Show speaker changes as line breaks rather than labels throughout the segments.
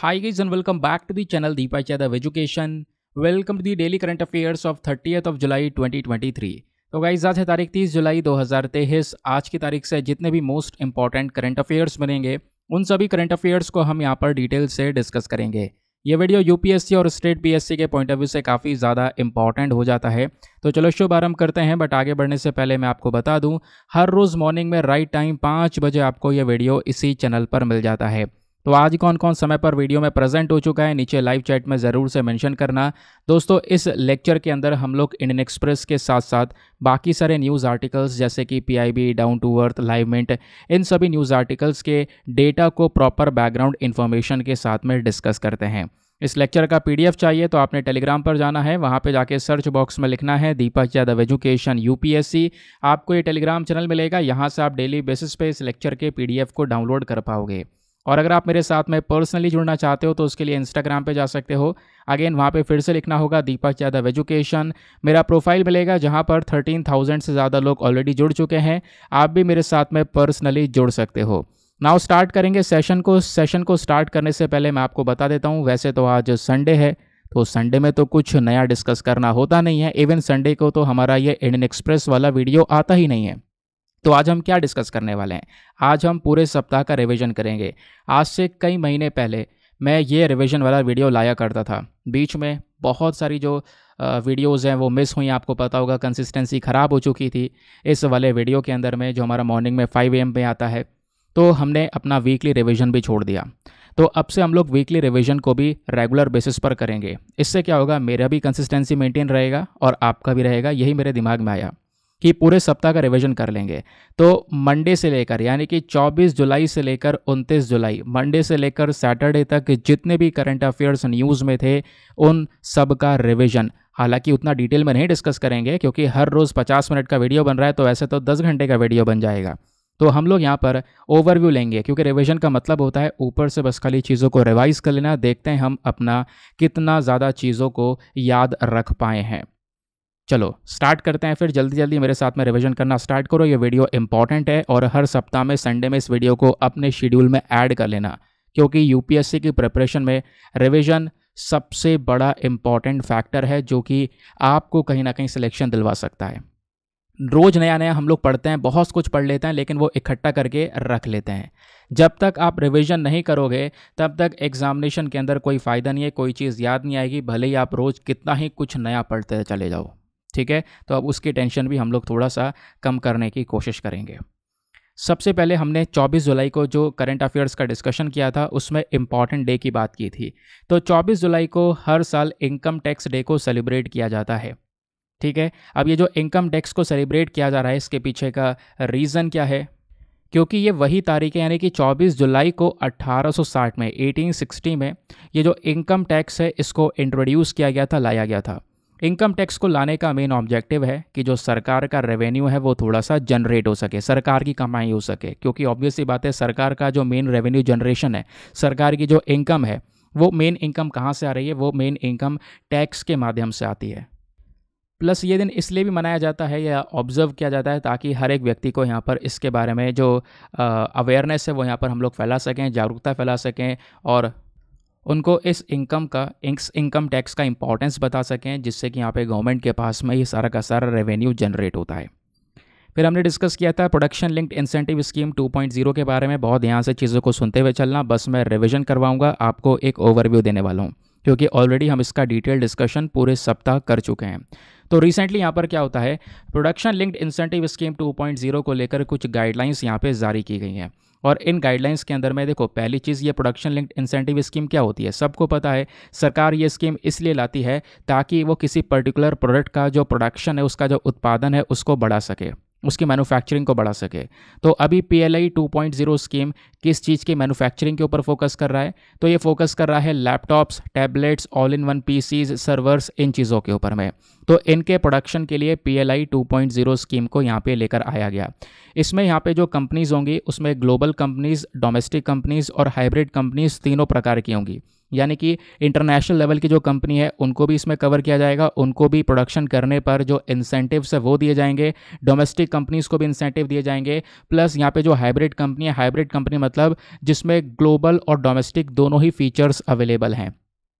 High guys and welcome back to the channel Deepa Chad of Education. Daily current affairs of current of of 30th twenty July 2023. तो guys आज है तारीख 30 जुलाई 2023 आज की तारीख से जितने भी मोस्ट इंपॉर्टेंट करंट अफेयर्स बनेंगे उन सभी करंट अफेयर्स को हम यहाँ पर डिटेल से डिस्कस करेंगे ये वीडियो यूपीएससी और स्टेट सी के पॉइंट ऑफ व्यू से काफ़ी ज़्यादा इंपॉर्टेंट हो जाता है तो चलो शुभ आरंभ करते हैं बट आगे बढ़ने से पहले मैं आपको बता दूं हर रोज़ मॉर्निंग में राइट टाइम पाँच बजे आपको यह वीडियो इसी चैनल पर मिल जाता है तो आज कौन कौन समय पर वीडियो में प्रेजेंट हो चुका है नीचे लाइव चैट में ज़रूर से मेंशन करना दोस्तों इस लेक्चर के अंदर हम लोग इंडियन एक्सप्रेस के साथ साथ बाकी सारे न्यूज़ आर्टिकल्स जैसे कि PIB down to earth Livemint इन सभी न्यूज़ आर्टिकल्स के डेटा को प्रॉपर बैकग्राउंड इन्फॉर्मेशन के साथ में डिस्कस करते हैं इस लेक्चर का पीडीएफ चाहिए तो आपने टेलीग्राम पर जाना है वहाँ पे जाके सर्च बॉक्स में लिखना है दीपक यादव एजुकेशन यूपीएससी आपको ये टेलीग्राम चैनल मिलेगा यहाँ से आप डेली बेसिस पे इस लेक्चर के पीडीएफ को डाउनलोड कर पाओगे और अगर आप मेरे साथ में पर्सनली जुड़ना चाहते हो तो उसके लिए इंस्टाग्राम पे जा सकते हो अगेन वहाँ पे फिर से लिखना होगा दीपक यादव एजुकेशन मेरा प्रोफाइल मिलेगा जहाँ पर थर्टीन थाउजेंड से ज़्यादा लोग ऑलरेडी जुड़ चुके हैं आप भी मेरे साथ में पर्सनली जुड़ सकते हो नाउ स्टार्ट करेंगे सेशन को सेशन को स्टार्ट करने से पहले मैं आपको बता देता हूँ वैसे तो आज संडे है तो संडे में तो कुछ नया डिस्कस करना होता नहीं है इवन संडे को तो हमारा ये इंडियन एक्सप्रेस वाला वीडियो आता ही नहीं है तो आज हम क्या डिस्कस करने वाले हैं आज हम पूरे सप्ताह का रिवीजन करेंगे आज से कई महीने पहले मैं ये रिवीजन वाला वीडियो लाया करता था बीच में बहुत सारी जो वीडियोस हैं वो मिस हुई आपको पता होगा कंसिस्टेंसी ख़राब हो चुकी थी इस वाले वीडियो के अंदर में जो हमारा मॉर्निंग में 5 एम में आता है तो हमने अपना वीकली रिवीजन भी छोड़ दिया तो अब से हम लोग वीकली रिवीजन को भी रेगुलर बेसिस पर करेंगे इससे क्या होगा मेरा भी कंसिस्टेंसी मेंटेन रहेगा और आपका भी रहेगा यही मेरे दिमाग में आया कि पूरे सप्ताह का रिवीजन कर लेंगे तो मंडे से लेकर यानी कि 24 जुलाई से लेकर 29 जुलाई मंडे से लेकर सैटरडे तक जितने भी करंट अफेयर्स न्यूज़ में थे उन सब का रिवीजन हालांकि उतना डिटेल में नहीं डिस्कस करेंगे क्योंकि हर रोज़ 50 मिनट का वीडियो बन रहा है तो वैसे तो दस घंटे का वीडियो बन जाएगा तो हम लोग यहाँ पर ओवरव्यू लेंगे क्योंकि रिविजन का मतलब होता है ऊपर से बस खाली चीज़ों को रिवाइज़ कर लेना देखते हैं हम अपना कितना ज़्यादा चीज़ों को याद रख पाए हैं चलो स्टार्ट करते हैं फिर जल्दी जल्दी मेरे साथ में रिवीजन करना स्टार्ट करो ये वीडियो इंपॉर्टेंट है और हर सप्ताह में संडे में इस वीडियो को अपने शेड्यूल में ऐड कर लेना क्योंकि यूपीएससी की प्रिपरेशन में रिवीजन सबसे बड़ा इम्पॉर्टेंट फैक्टर है जो कि आपको कहीं ना कहीं सिलेक्शन दिलवा सकता है रोज़ नया नया हम लोग पढ़ते हैं बहुत कुछ पढ़ लेते हैं लेकिन वो इकट्ठा करके रख लेते हैं जब तक आप रिवीजन नहीं करोगे तब तक एग्जामिनेशन के अंदर कोई फ़ायदा नहीं है कोई चीज़ याद नहीं आएगी भले ही आप रोज़ कितना ही कुछ नया पढ़ते चले जाओ ठीक है तो अब उसकी टेंशन भी हम लोग थोड़ा सा कम करने की कोशिश करेंगे सबसे पहले हमने 24 जुलाई को जो करंट अफेयर्स का डिस्कशन किया था उसमें इम्पॉर्टेंट डे की बात की थी तो 24 जुलाई को हर साल इनकम टैक्स डे को सेलिब्रेट किया जाता है ठीक है अब ये जो इनकम टैक्स को सेलिब्रेट किया जा रहा है इसके पीछे का रीज़न क्या है क्योंकि ये वही तारीख है यानी कि 24 जुलाई को 1860 में 1860 में ये जो इनकम टैक्स है इसको इंट्रोड्यूस किया गया था लाया गया था इनकम टैक्स को लाने का मेन ऑब्जेक्टिव है कि जो सरकार का रेवेन्यू है वो थोड़ा सा जनरेट हो सके सरकार की कमाई हो सके क्योंकि ऑब्वियसली बात है सरकार का जो मेन रेवेन्यू जनरेशन है सरकार की जो इनकम है वो मेन इनकम कहाँ से आ रही है वो मेन इनकम टैक्स के माध्यम से आती है प्लस ये दिन इसलिए भी मनाया जाता है या ऑब्ज़र्व किया जाता है ताकि हर एक व्यक्ति को यहाँ पर इसके बारे में जो अवेयरनेस है वो यहाँ पर हम लोग फैला सकें जागरूकता फैला सकें और उनको इस इनकम का इस इनकम टैक्स का इंपॉर्टेंस बता सकें जिससे कि यहाँ पे गवर्नमेंट के पास में ये सारा का सारा रेवेन्यू जनरेट होता है फिर हमने डिस्कस किया था प्रोडक्शन लिंक्ड इंसेंटिव स्कीम 2.0 के बारे में बहुत ध्यान से चीज़ों को सुनते हुए चलना बस मैं रिविजन करवाऊंगा आपको एक ओवरव्यू देने वाला हूँ क्योंकि ऑलरेडी हम इसका डिटेल डिस्कशन पूरे सप्ताह कर चुके हैं तो रिसेंटली यहाँ पर क्या होता है प्रोडक्शन लिंक्ड इंसेंटिव स्कीम 2.0 को लेकर कुछ गाइडलाइंस यहाँ पे जारी की गई हैं और इन गाइडलाइंस के अंदर में देखो पहली चीज़ ये प्रोडक्शन लिंक्ड इंसेंटिव स्कीम क्या होती है सबको पता है सरकार ये स्कीम इसलिए लाती है ताकि वो किसी पर्टिकुलर प्रोडक्ट का जो प्रोडक्शन है उसका जो उत्पादन है उसको बढ़ा सके उसकी मैन्युफैक्चरिंग को बढ़ा सके तो अभी P L I two point zero scheme किस चीज़ की मैन्युफैक्चरिंग के ऊपर फोकस कर रहा है तो ये फोकस कर रहा है laptops tablets all in one PCs servers इन चीज़ों के ऊपर में तो इनके प्रोडक्शन के लिए P L I two point zero scheme को यहाँ पे लेकर आया गया इसमें यहाँ पे जो कंपनीज़ होंगी उसमें ग्लोबल कंपनीज़ डोमेस्टिक कंपनीज़ और हाइब्रिड कंपनीज़ तीनों प्रकार की होंगी यानी कि इंटरनेशनल लेवल की जो कंपनी है उनको भी इसमें कवर किया जाएगा उनको भी प्रोडक्शन करने पर जो इंसेंटिवस है वो दिए जाएंगे डोमेस्टिक कंपनीज़ को भी इंसेंटिव दिए जाएंगे प्लस यहाँ पे जो हाइब्रिड कंपनी है हाइब्रिड कंपनी मतलब जिसमें ग्लोबल और डोमेस्टिक दोनों ही फीचर्स अवेलेबल हैं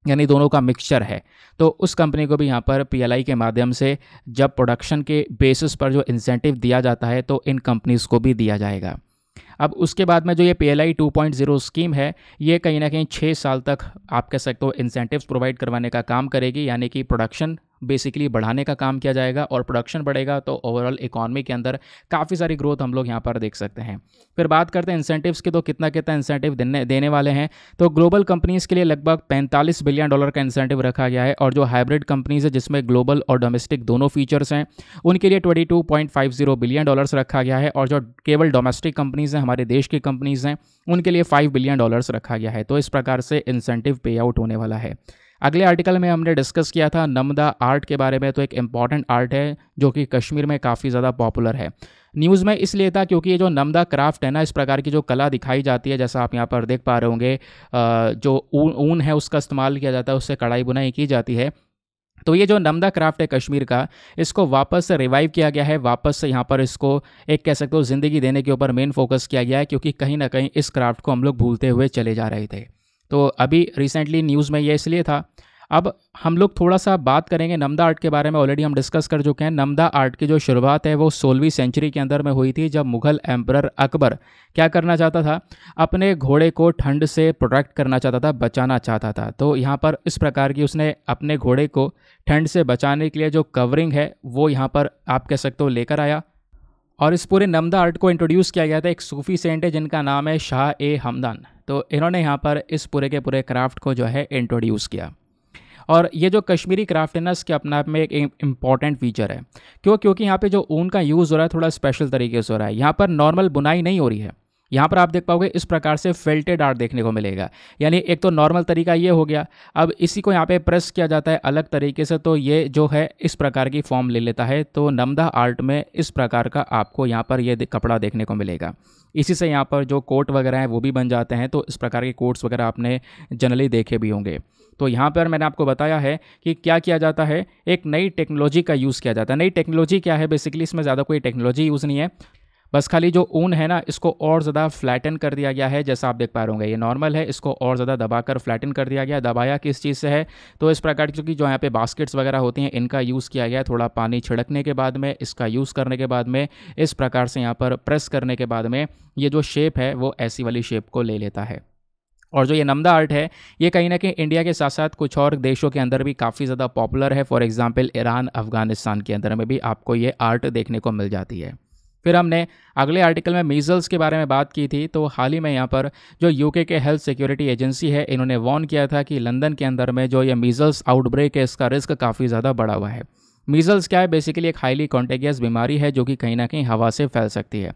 यानी दोनों का मिक्सचर है तो उस कंपनी को भी यहाँ पर पीएलआई के माध्यम से जब प्रोडक्शन के बेसिस पर जो इंसेंटिव दिया जाता है तो इन कंपनीज़ को भी दिया जाएगा अब उसके बाद में जो ये P L I two point zero scheme है ये कहीं ना कहीं छः साल तक आप कह सकते हो इंसेंटिव्स प्रोवाइड करवाने का काम करेगी यानी कि प्रोडक्शन बेसिकली बढ़ाने का काम किया जाएगा और प्रोडक्शन बढ़ेगा तो ओवरऑल इकॉनमी के अंदर काफ़ी सारी ग्रोथ हम लोग यहाँ पर देख सकते हैं फिर बात करते हैं इंसेंटिव्स की तो कितना कितना इंसेंटिव देने देने वाले हैं तो ग्लोबल कंपनीज़ के लिए लगभग पैंतालीस बिलियन डॉलर का इंसेंटिव रखा गया है और जो हाइब्रिड कंपनीज़ है जिसमें ग्लोबल और डोमेस्टिक दोनों फीचर्स हैं उनके लिए twenty two point five zero billion dollars रखा गया है और जो केवल डोमेस्टिक कंपनीज़ हैं हमारे देश की कंपनीज़ हैं उनके लिए फाइव बिलियन डॉलर्स रखा गया है तो इस प्रकार से इंसेंटिव पे आउट होने वाला है अगले आर्टिकल में हमने डिस्कस किया था नमदा आर्ट के बारे में तो एक इम्पॉर्टेंट आर्ट है जो कि कश्मीर में काफ़ी ज़्यादा पॉपुलर है न्यूज़ में इसलिए था क्योंकि ये जो नमदा क्राफ्ट है ना इस प्रकार की जो कला दिखाई जाती है जैसा आप यहाँ पर देख पा रहे होंगे जो ऊन है उसका इस्तेमाल किया जाता है उससे कढ़ाई बुनाई की जाती है तो ये जो नमदा क्राफ्ट है कश्मीर का इसको वापस से रिवाइव किया गया है वापस से यहाँ पर इसको एक कह सकते हो ज़िंदगी देने के ऊपर मेन फोकस किया गया है क्योंकि कहीं ना कहीं इस क्राफ्ट को हम लोग भूलते हुए चले जा रहे थे तो अभी रिसेंटली न्यूज़ में ये इसलिए था अब हम लोग थोड़ा सा बात करेंगे नमदा आर्ट के बारे में ऑलरेडी हम डिस्कस कर चुके हैं नमदा आर्ट की जो शुरुआत है वो सोलहवीं सेंचुरी के अंदर में हुई थी जब मुगल एम्प्रर अकबर क्या करना चाहता था अपने घोड़े को ठंड से प्रोटेक्ट करना चाहता था बचाना चाहता था तो यहाँ पर इस प्रकार की उसने अपने घोड़े को ठंड से बचाने के लिए जो कवरिंग है वो यहाँ पर आप कह सकते हो लेकर आया और इस पूरे नमदा आर्ट को इंट्रोड्यूस किया गया था एक सूफ़ी सेंट है जिनका नाम है शाह ए हमदान तो इन्होंने यहाँ पर इस पूरे के पूरे क्राफ्ट को जो है इंट्रोड्यूस किया और ये जो कश्मीरी क्राफ्ट है ना इसके अपने आप में एक इम्पॉर्टेंट फीचर है क्यों क्योंकि यहाँ पे जो ऊन का यूज़ हो रहा है थोड़ा स्पेशल तरीके से हो रहा है यहाँ पर नॉर्मल बुनाई नहीं हो रही है यहाँ पर आप देख पाओगे इस प्रकार से फेल्टेड आर्ट देखने को मिलेगा यानी एक तो नॉर्मल तरीका ये हो गया अब इसी को यहाँ पे प्रेस किया जाता है अलग तरीके से तो ये जो है इस प्रकार की फॉर्म ले लेता है तो नमदा आर्ट में इस प्रकार का आपको यहाँ पर ये कपड़ा देखने को मिलेगा इसी से यहाँ पर जो कोट वगैरह हैं वो भी बन जाते हैं तो इस प्रकार के कोट्स वगैरह आपने जनरली देखे भी होंगे तो यहाँ पर मैंने आपको बताया है कि क्या किया जाता है एक नई टेक्नोलॉजी का यूज़ किया जाता है नई टेक्नोलॉजी क्या है बेसिकली इसमें ज़्यादा कोई टेक्नोलॉजी यूज़ नहीं है बस खाली जो ऊन है ना इसको और ज़्यादा फ्लैटन कर दिया गया है जैसा आप देख पा रहे होंगे ये नॉर्मल है इसको और ज़्यादा दबाकर फ्लैटन कर दिया गया दबाया किस चीज़ से है तो इस प्रकार की जो यहाँ पे बास्केट्स वगैरह होती हैं इनका यूज़ किया गया थोड़ा पानी छिड़कने के बाद में इसका यूज़ करने के बाद में इस प्रकार से यहाँ पर प्रेस करने के बाद में ये जो शेप है वो ऐसी वाली शेप को ले लेता है और जो ये नमदा आर्ट है ये कहीं ना कहीं इंडिया के साथ साथ कुछ और देशों के अंदर भी काफ़ी ज़्यादा पॉपुलर है फॉर एग्ज़ाम्पल ईरान अफ़गानिस्तान के अंदर में भी आपको ये आर्ट देखने को मिल जाती है फिर हमने अगले आर्टिकल में मीज़ल्स के बारे में बात की थी तो हाल ही में यहाँ पर जो यूके के हेल्थ सिक्योरिटी एजेंसी है इन्होंने वॉर्न किया था कि लंदन के अंदर में जो ये मीज़ल्स आउटब्रेक है इसका रिस्क काफ़ी ज़्यादा बढ़ा हुआ है मीज़ल्स क्या है बेसिकली एक हाईली कॉन्टेगियस बीमारी है जो कि कहीं ना कहीं हवा से फैल सकती है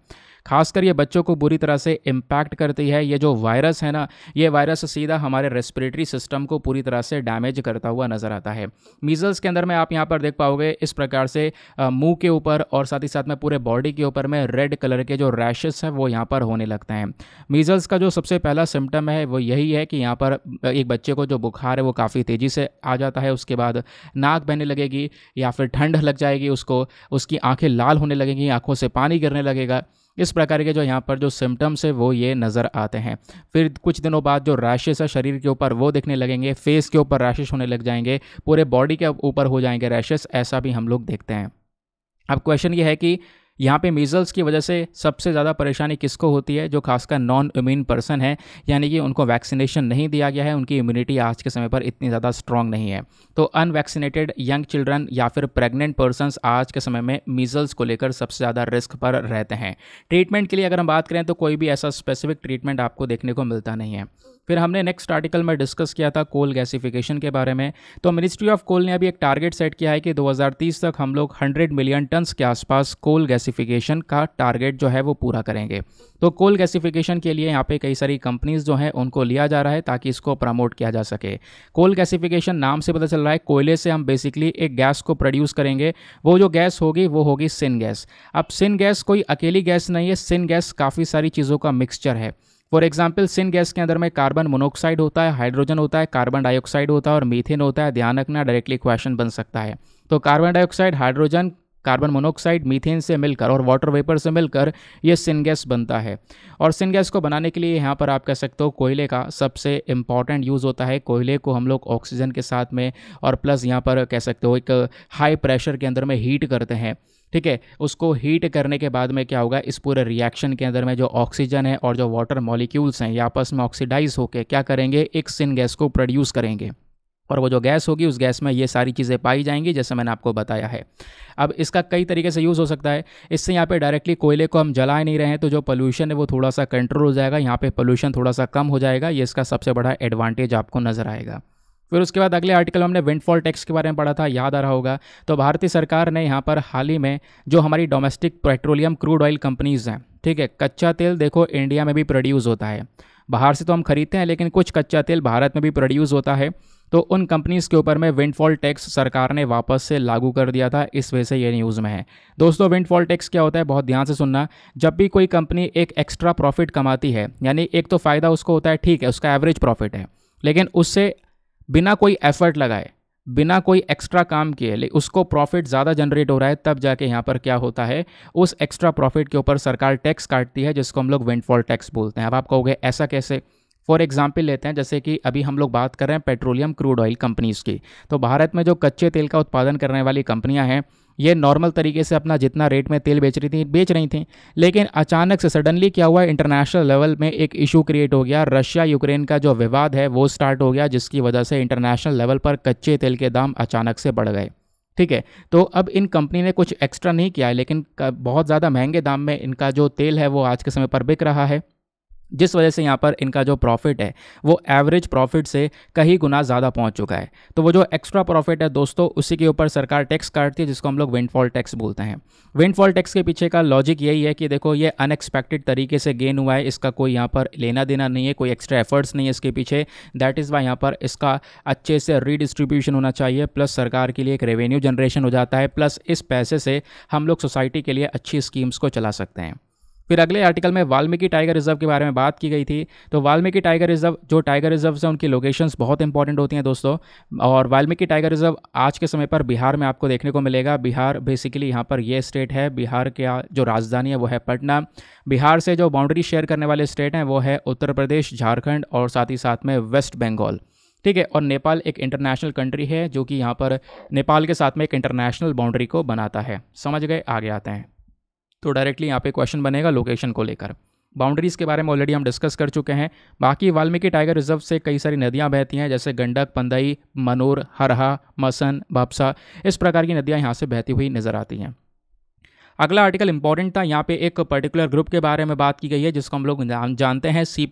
खासकर ये बच्चों को बुरी तरह से इम्पैक्ट करती है ये जो वायरस है ना ये वायरस सीधा हमारे रेस्पिरेटरी सिस्टम को पूरी तरह से डैमेज करता हुआ नज़र आता है मीज़ल्स के अंदर में आप यहाँ पर देख पाओगे इस प्रकार से मुंह के ऊपर और साथ ही साथ में पूरे बॉडी के ऊपर में रेड कलर के जो रैशेस हैं वो यहाँ पर होने लगते हैं मीज़ल्स का जो सबसे पहला सिम्टम है वो यही है कि यहाँ पर एक बच्चे को जो बुखार है वो काफ़ी तेज़ी से आ जाता है उसके बाद नाक बहने लगेगी या फिर ठंड लग जाएगी उसको उसकी आंखें लाल होने लगेंगी आंखों से पानी गिरने लगेगा इस प्रकार के जो यहाँ पर जो सिम्टम्स है वो ये नज़र आते हैं फिर कुछ दिनों बाद जो रैशेस है शरीर के ऊपर वो दिखने लगेंगे फेस के ऊपर रैशेस होने लग जाएंगे पूरे बॉडी के ऊपर हो जाएंगे रैशेस ऐसा भी हम लोग देखते हैं अब क्वेश्चन ये है कि यहाँ पे मीज़ल्स की वजह से सबसे ज़्यादा परेशानी किसको होती है जो खासकर नॉन इम्यून पर्सन है यानी कि उनको वैक्सीनेशन नहीं दिया गया है उनकी इम्यूनिटी आज के समय पर इतनी ज़्यादा स्ट्रांग नहीं है तो अनवैक्सीनेटेड यंग चिल्ड्रन या फिर प्रेग्नेंट पर्सनस आज के समय में मीज़ल्स को लेकर सबसे ज़्यादा रिस्क पर रहते हैं ट्रीटमेंट के लिए अगर हम बात करें तो कोई भी ऐसा स्पेसिफिक ट्रीटमेंट आपको देखने को मिलता नहीं है फिर हमने नेक्स्ट आर्टिकल में डिस्कस किया था कोल गैसिफिकेशन के बारे में तो मिनिस्ट्री ऑफ कोल ने अभी एक टारगेट सेट किया है कि 2030 तक हम लोग 100 मिलियन टन्स के आसपास कोल गैसिफिकेशन का टारगेट जो है वो पूरा करेंगे तो कोल गैसिफिकेशन के लिए यहाँ पे कई सारी कंपनीज जो हैं उनको लिया जा रहा है ताकि इसको प्रमोट किया जा सके कोल गैसिफिकेशन नाम से पता चल रहा है कोयले से हम बेसिकली एक गैस को प्रोड्यूस करेंगे वो जो गैस होगी वो होगी सिन गैस अब सिन गैस कोई अकेली गैस नहीं है सिन गैस काफ़ी सारी चीज़ों का मिक्सचर है फॉर एग्जाम्पल सिन गैस के अंदर में कार्बन मोनोक्साइड होता है हाइड्रोजन होता है कार्बन डाइऑक्साइड होता है और मीथेन होता है ध्यान रखना डायरेक्टली क्वेश्चन बन सकता है तो carbon dioxide hydrogen carbon monoxide methane से मिलकर और वाटर वेपर से मिलकर ये सिन गैस बनता है और सिन गैस को बनाने के लिए यहाँ पर आप कह सकते हो कोयले का सबसे इम्पॉर्टेंट यूज़ होता है कोयले को हम लोग ऑक्सीजन के साथ में और प्लस यहाँ पर कह सकते हो एक हाई प्रेशर के अंदर में हीट करते हैं ठीक है उसको हीट करने के बाद में क्या होगा इस पूरे रिएक्शन के अंदर में जो ऑक्सीजन है और जो वाटर मॉलिक्यूल्स हैं ये आपस में ऑक्सीडाइज होकर क्या करेंगे एक सिन गैस को प्रोड्यूस करेंगे और वो जो गैस होगी उस गैस में ये सारी चीज़ें पाई जाएंगी जैसे मैंने आपको बताया है अब इसका कई तरीके से यूज़ हो सकता है इससे यहाँ पे डायरेक्टली कोयले को हम जला नहीं रहे हैं तो जो पोल्यूशन है वो थोड़ा सा कंट्रोल हो जाएगा यहाँ पे पोल्यूशन थोड़ा सा कम हो जाएगा ये इसका सबसे बड़ा एडवांटेज आपको नज़र आएगा फिर उसके बाद अगले आर्टिकल हमने विंडफॉल टैक्स के बारे में पढ़ा था याद आ रहा होगा तो भारतीय सरकार ने यहाँ पर हाल ही में जो हमारी domestic petroleum crude oil companies हैं ठीक है कच्चा तेल देखो इंडिया में भी प्रोड्यूस होता है बाहर से तो हम खरीदते हैं लेकिन कुछ कच्चा तेल भारत में भी प्रोड्यूस होता है तो उन कंपनीज़ के ऊपर में विंडफॉल टैक्स सरकार ने वापस से लागू कर दिया था इस वजह से ये न्यूज़ में है दोस्तों विंडफॉल टैक्स क्या होता है बहुत ध्यान से सुनना जब भी कोई कंपनी एक एक्स्ट्रा प्रॉफिट कमाती है यानी एक तो फ़ायदा उसको होता है ठीक है उसका एवरेज प्रॉफिट है लेकिन उससे बिना कोई एफर्ट लगाए बिना कोई एक्स्ट्रा काम किए ले उसको प्रॉफिट ज़्यादा जनरेट हो रहा है तब जाके यहाँ पर क्या होता है उस एक्स्ट्रा प्रॉफिट के ऊपर सरकार टैक्स काटती है जिसको हम लोग विंडफॉल टैक्स बोलते हैं अब आप कहोगे ऐसा कैसे फॉर एग्जाम्पल लेते हैं जैसे कि अभी हम लोग बात कर रहे हैं पेट्रोलियम क्रूड ऑयल कंपनीज़ की तो भारत में जो कच्चे तेल का उत्पादन करने वाली कंपनियाँ हैं ये नॉर्मल तरीके से अपना जितना रेट में तेल बेच रही थी बेच रही थी लेकिन अचानक से सडनली क्या हुआ इंटरनेशनल लेवल में एक इशू क्रिएट हो गया रशिया यूक्रेन का जो विवाद है वो स्टार्ट हो गया जिसकी वजह से इंटरनेशनल लेवल पर कच्चे तेल के दाम अचानक से बढ़ गए ठीक है तो अब इन कंपनी ने कुछ एक्स्ट्रा नहीं किया है लेकिन बहुत ज़्यादा महंगे दाम में इनका जो तेल है वो आज के समय पर बिक रहा है जिस वजह से यहाँ पर इनका जो प्रॉफिट है वो एवरेज प्रॉफिट से कहीं गुना ज़्यादा पहुँच चुका है तो वो जो एक्स्ट्रा प्रॉफिट है दोस्तों उसी के ऊपर सरकार टैक्स काटती है जिसको हम लोग विंडफॉल टैक्स बोलते हैं विंडफॉल टैक्स के पीछे का लॉजिक यही है कि देखो ये अनएक्सपेक्टेड तरीके से गेन हुआ है इसका कोई यहाँ पर लेना देना नहीं है कोई एक्स्ट्रा एफर्ट्स नहीं है इसके पीछे दैट इज़ वाई यहाँ पर इसका अच्छे से रीडिस्ट्रीब्यूशन होना चाहिए प्लस सरकार के लिए एक रेवेन्यू जनरेशन हो जाता है प्लस इस पैसे से हम लोग सोसाइटी के लिए अच्छी स्कीम्स को चला सकते हैं फिर अगले आर्टिकल में वाल्मीकि टाइगर रिजर्व के बारे में बात की गई थी तो वाल्मीकि टाइगर रिजर्व जो टाइगर रिजर्व है उनकी लोकेशन बहुत इंपॉर्टेंट होती हैं दोस्तों और वाल्मीकि टाइगर रिजर्व आज के समय पर बिहार में आपको देखने को मिलेगा बिहार बेसिकली यहाँ पर ये स्टेट है बिहार के जो राजधानी है वो है पटना बिहार से जो बाउंड्री शेयर करने वाले स्टेट हैं वो है उत्तर प्रदेश झारखंड और साथ ही साथ में वेस्ट बंगाल ठीक है और नेपाल एक इंटरनेशनल कंट्री है जो कि यहाँ पर नेपाल के साथ में एक इंटरनेशनल बाउंड्री को बनाता है समझ गए आगे आते हैं तो डायरेक्टली यहाँ पे क्वेश्चन बनेगा लोकेशन को लेकर बाउंड्रीज़ के बारे में ऑलरेडी हम डिस्कस कर चुके हैं बाकी वाल्मीकि टाइगर रिजर्व से कई सारी नदियाँ बहती हैं जैसे गंडक पंदई मनोर हरहा मसन भापसा इस प्रकार की नदियाँ यहाँ से बहती हुई नज़र आती हैं अगला आर्टिकल इंपॉर्टेंट था यहाँ पे एक पर्टिकुलर ग्रुप के बारे में बात की गई है जिसको हम लोग जानते हैं सी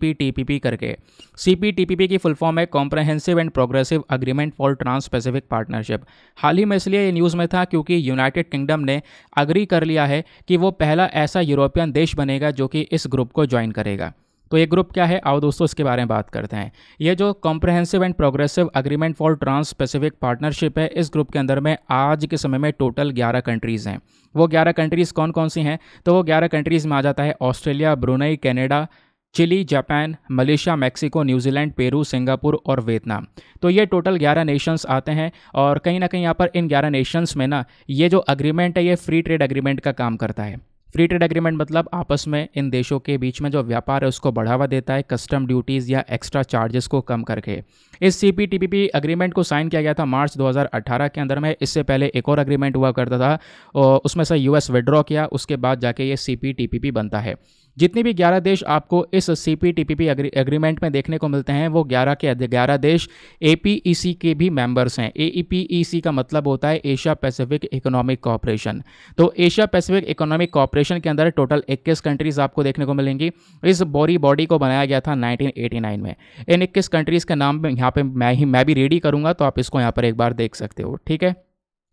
करके सी की फुल फॉर्म है comprehensive and progressive agreement for trans pacific partnership हाल ही में इसलिए ये न्यूज़ में था क्योंकि यूनाइटेड किंगडम ने अग्री कर लिया है कि वो पहला ऐसा यूरोपियन देश बनेगा जो कि इस ग्रुप को ज्वाइन करेगा तो ये ग्रुप क्या है आओ दोस्तों इसके बारे में बात करते हैं ये जो comprehensive and progressive agreement for trans specific partnership है इस ग्रुप के अंदर में आज के समय में टोटल ग्यारह कंट्रीज़ हैं वो ग्यारह कंट्रीज़ कौन कौन सी हैं तो वो ग्यारह कंट्रीज़ में आ जाता है Australia Brunei Canada Chile Japan Malaysia Mexico New Zealand Peru Singapore और वियतनाम तो ये टोटल 11 नेशंस आते हैं और कहीं ना कहीं यहाँ पर इन 11 नेशंस में ना ये जो अग्रीमेंट है ये फ्री ट्रेड अग्रीमेंट का काम करता है फ्री ट्रेड एग्रीमेंट मतलब आपस में इन देशों के बीच में जो व्यापार है उसको बढ़ावा देता है कस्टम ड्यूटीज़ या एक्स्ट्रा चार्जेस को कम करके इस सी पी अग्रीमेंट को साइन किया गया था मार्च 2018 के अंदर में इससे पहले एक और अग्रीमेंट हुआ करता था उसमें से यूएस विड्रॉ किया उसके बाद जाके ये सी बनता है जितने भी ग्यारह देश आपको इस C P T P P agreement में देखने को मिलते हैं वो ग्यारह के ग्यारह देश ए पी ई सी के भी मेंबर्स हैं ए ई पी ई सी का मतलब होता है एशिया पैसिफिक इकोनॉमिक कॉपरेशन तो एशिया पैसिफिक इकोनॉमिक कॉपरेशन के अंदर टोटल इक्कीस कंट्रीज़ आपको देखने को मिलेंगी इस बॉरी बॉडी को बनाया गया था नाइन में इन इक्कीस कंट्रीज़ के नाम यहाँ पर मैं ही मैं भी रेडी करूँगा तो आप इसको यहाँ पर एक बार देख सकते हो ठीक है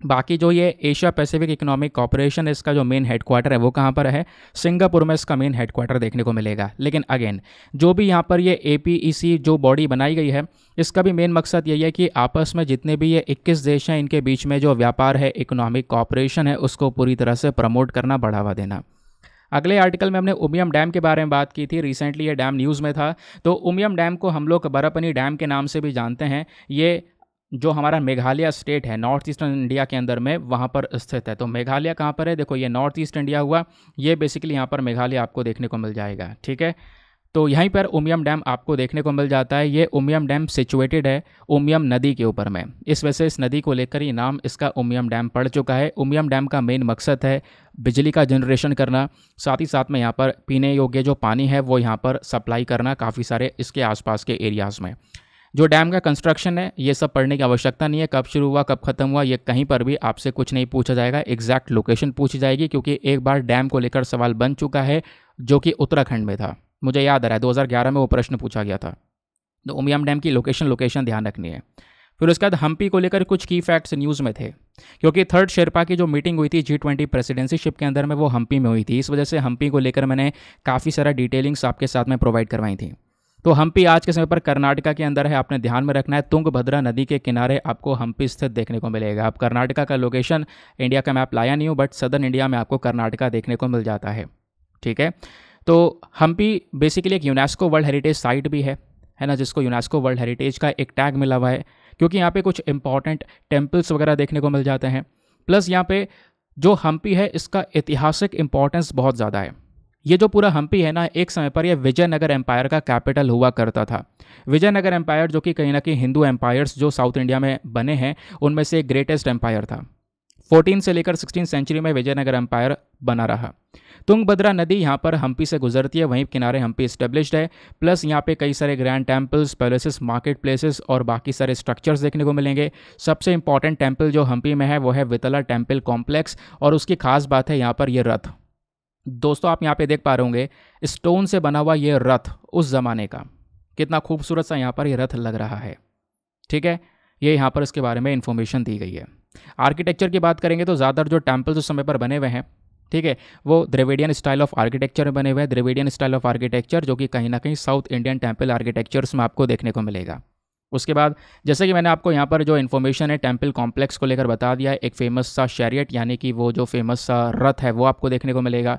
बाकी जो ये एशिया पैसिफिक इकोनॉमिक है इसका जो मेन हेडक्वार्टर है वो कहाँ पर है सिंगापुर में इसका मेन हेडक्वार्टर देखने को मिलेगा लेकिन अगेन जो भी यहाँ पर ये ए e जो बॉडी बनाई गई है इसका भी मेन मकसद यही है कि आपस में जितने भी ये 21 देश हैं इनके बीच में जो व्यापार है इकोनॉमिक कॉपरेशन है उसको पूरी तरह से प्रमोट करना बढ़ावा देना अगले आर्टिकल में हमने उमियम डैम के बारे में बात की थी रिसेंटली ये डैम न्यूज़ में था तो उमियम डैम को हम लोग बरापनी डैम के नाम से भी जानते हैं ये जो हमारा मेघालय स्टेट है नॉर्थ ईस्टर्न इंडिया के अंदर में वहाँ पर स्थित है तो मेघालय कहाँ पर है देखो ये नॉर्थ ईस्ट इंडिया हुआ ये बेसिकली यहाँ पर मेघालय आपको देखने को मिल जाएगा ठीक है तो यहीं पर उमियम डैम आपको देखने को मिल जाता है ये उमियम डैम सिचुएटेड है उमियम नदी के ऊपर में इस वजह से इस नदी को लेकर ही नाम इसका उमियम डैम पड़ चुका है उमियम डैम का मेन मकसद है बिजली का जनरेशन करना साथ ही साथ में यहाँ पर पीने योग्य जो पानी है वो यहाँ पर सप्लाई करना काफ़ी सारे इसके आसपास के एरियाज़ में जो डैम का कंस्ट्रक्शन है ये सब पढ़ने की आवश्यकता नहीं है कब शुरू हुआ कब खत्म हुआ ये कहीं पर भी आपसे कुछ नहीं पूछा जाएगा एग्जैक्ट लोकेशन पूछी जाएगी क्योंकि एक बार डैम को लेकर सवाल बन चुका है जो कि उत्तराखंड में था मुझे याद आ रहा है 2011 में वो प्रश्न पूछा गया था तो उमियाम डैम की लोकेशन लोकेशन ध्यान रखनी है फिर उसके बाद हम्पी को लेकर कुछ की फैक्ट्स न्यूज़ में थे क्योंकि थर्ड शेरपा की जो मीटिंग हुई थी जी ट्वेंटी प्रेसिडेंसीशिप के अंदर में वो हम्पी में हुई थी इस वजह से हम्पी को लेकर मैंने काफ़ी सारा डिटेलिंग्स आपके साथ में प्रोवाइड करवाई थी तो हम्पी आज के समय पर कर्नाटका के अंदर है आपने ध्यान में रखना है तुंगभद्रा नदी के किनारे आपको हम्पी स्थित देखने को मिलेगा आप कर्नाटका का लोकेशन इंडिया का मैप लाया नहीं हूँ बट सदर्न इंडिया में आपको कर्नाटका देखने को मिल जाता है ठीक है तो हम्पी बेसिकली एक यूनेस्को वर्ल्ड हेरिटेज साइट भी है है ना जिसको यूनेस्को वर्ल्ड हेरिटेज का एक टैग मिला हुआ है क्योंकि यहाँ पे कुछ इंपॉर्टेंट टेम्पल्स वगैरह देखने को मिल जाते हैं प्लस यहाँ पे जो हम्पी है इसका ऐतिहासिक इंपॉर्टेंस बहुत ज़्यादा है ये जो पूरा हम्पी है ना एक समय पर यह विजयनगर एम्पायर का कैपिटल हुआ करता था विजयनगर एम्पायर जो कि कहीं ना कहीं हिंदू एम्पायर्स जो साउथ इंडिया में बने हैं उनमें से ग्रेटेस्ट एम्पायर था 14 से लेकर 16 सेंचुरी में विजयनगर एम्पायर बना रहा तुंगभद्रा नदी यहाँ पर हम्पी से गुजरती है वहीं किनारे हम्पी स्टेब्लिश्ड है प्लस यहाँ पे कई सारे grand temples palaces market places और बाकी सारे स्ट्रक्चर्स देखने को मिलेंगे सबसे इंपॉर्टेंट टेम्पल जो हम्पी में है वो है वितला टेम्पल कॉम्प्लेक्स और उसकी खास बात है यहाँ पर यह रथ दोस्तों आप यहाँ पे देख पा रहे होंगे स्टोन से बना हुआ ये रथ उस ज़माने का कितना खूबसूरत सा यहाँ पर ये रथ लग रहा है ठीक है ये यहाँ पर इसके बारे में इन्फॉर्मेशन दी गई है आर्किटेक्चर की बात करेंगे तो ज़्यादातर जो टेम्पल्स उस समय पर बने हुए हैं ठीक है वो द्रिवेडियन स्टाइल ऑफ आर्किटेक्चर में बने हुए हैं द्रिवेडियन स्टाइल ऑफ आर्किटेक्चर जो कि कहीं ना कहीं साउथ इंडियन टेम्पल आर्किटेक्चर्स में आपको देखने को मिलेगा उसके बाद जैसे कि मैंने आपको यहाँ पर जो इन्फॉर्मेशन है टेम्पल कॉम्प्लेक्स को लेकर बता दिया है एक फेमस सा शैरियट यानी कि वो जो फेमस सा रथ है वो आपको देखने को मिलेगा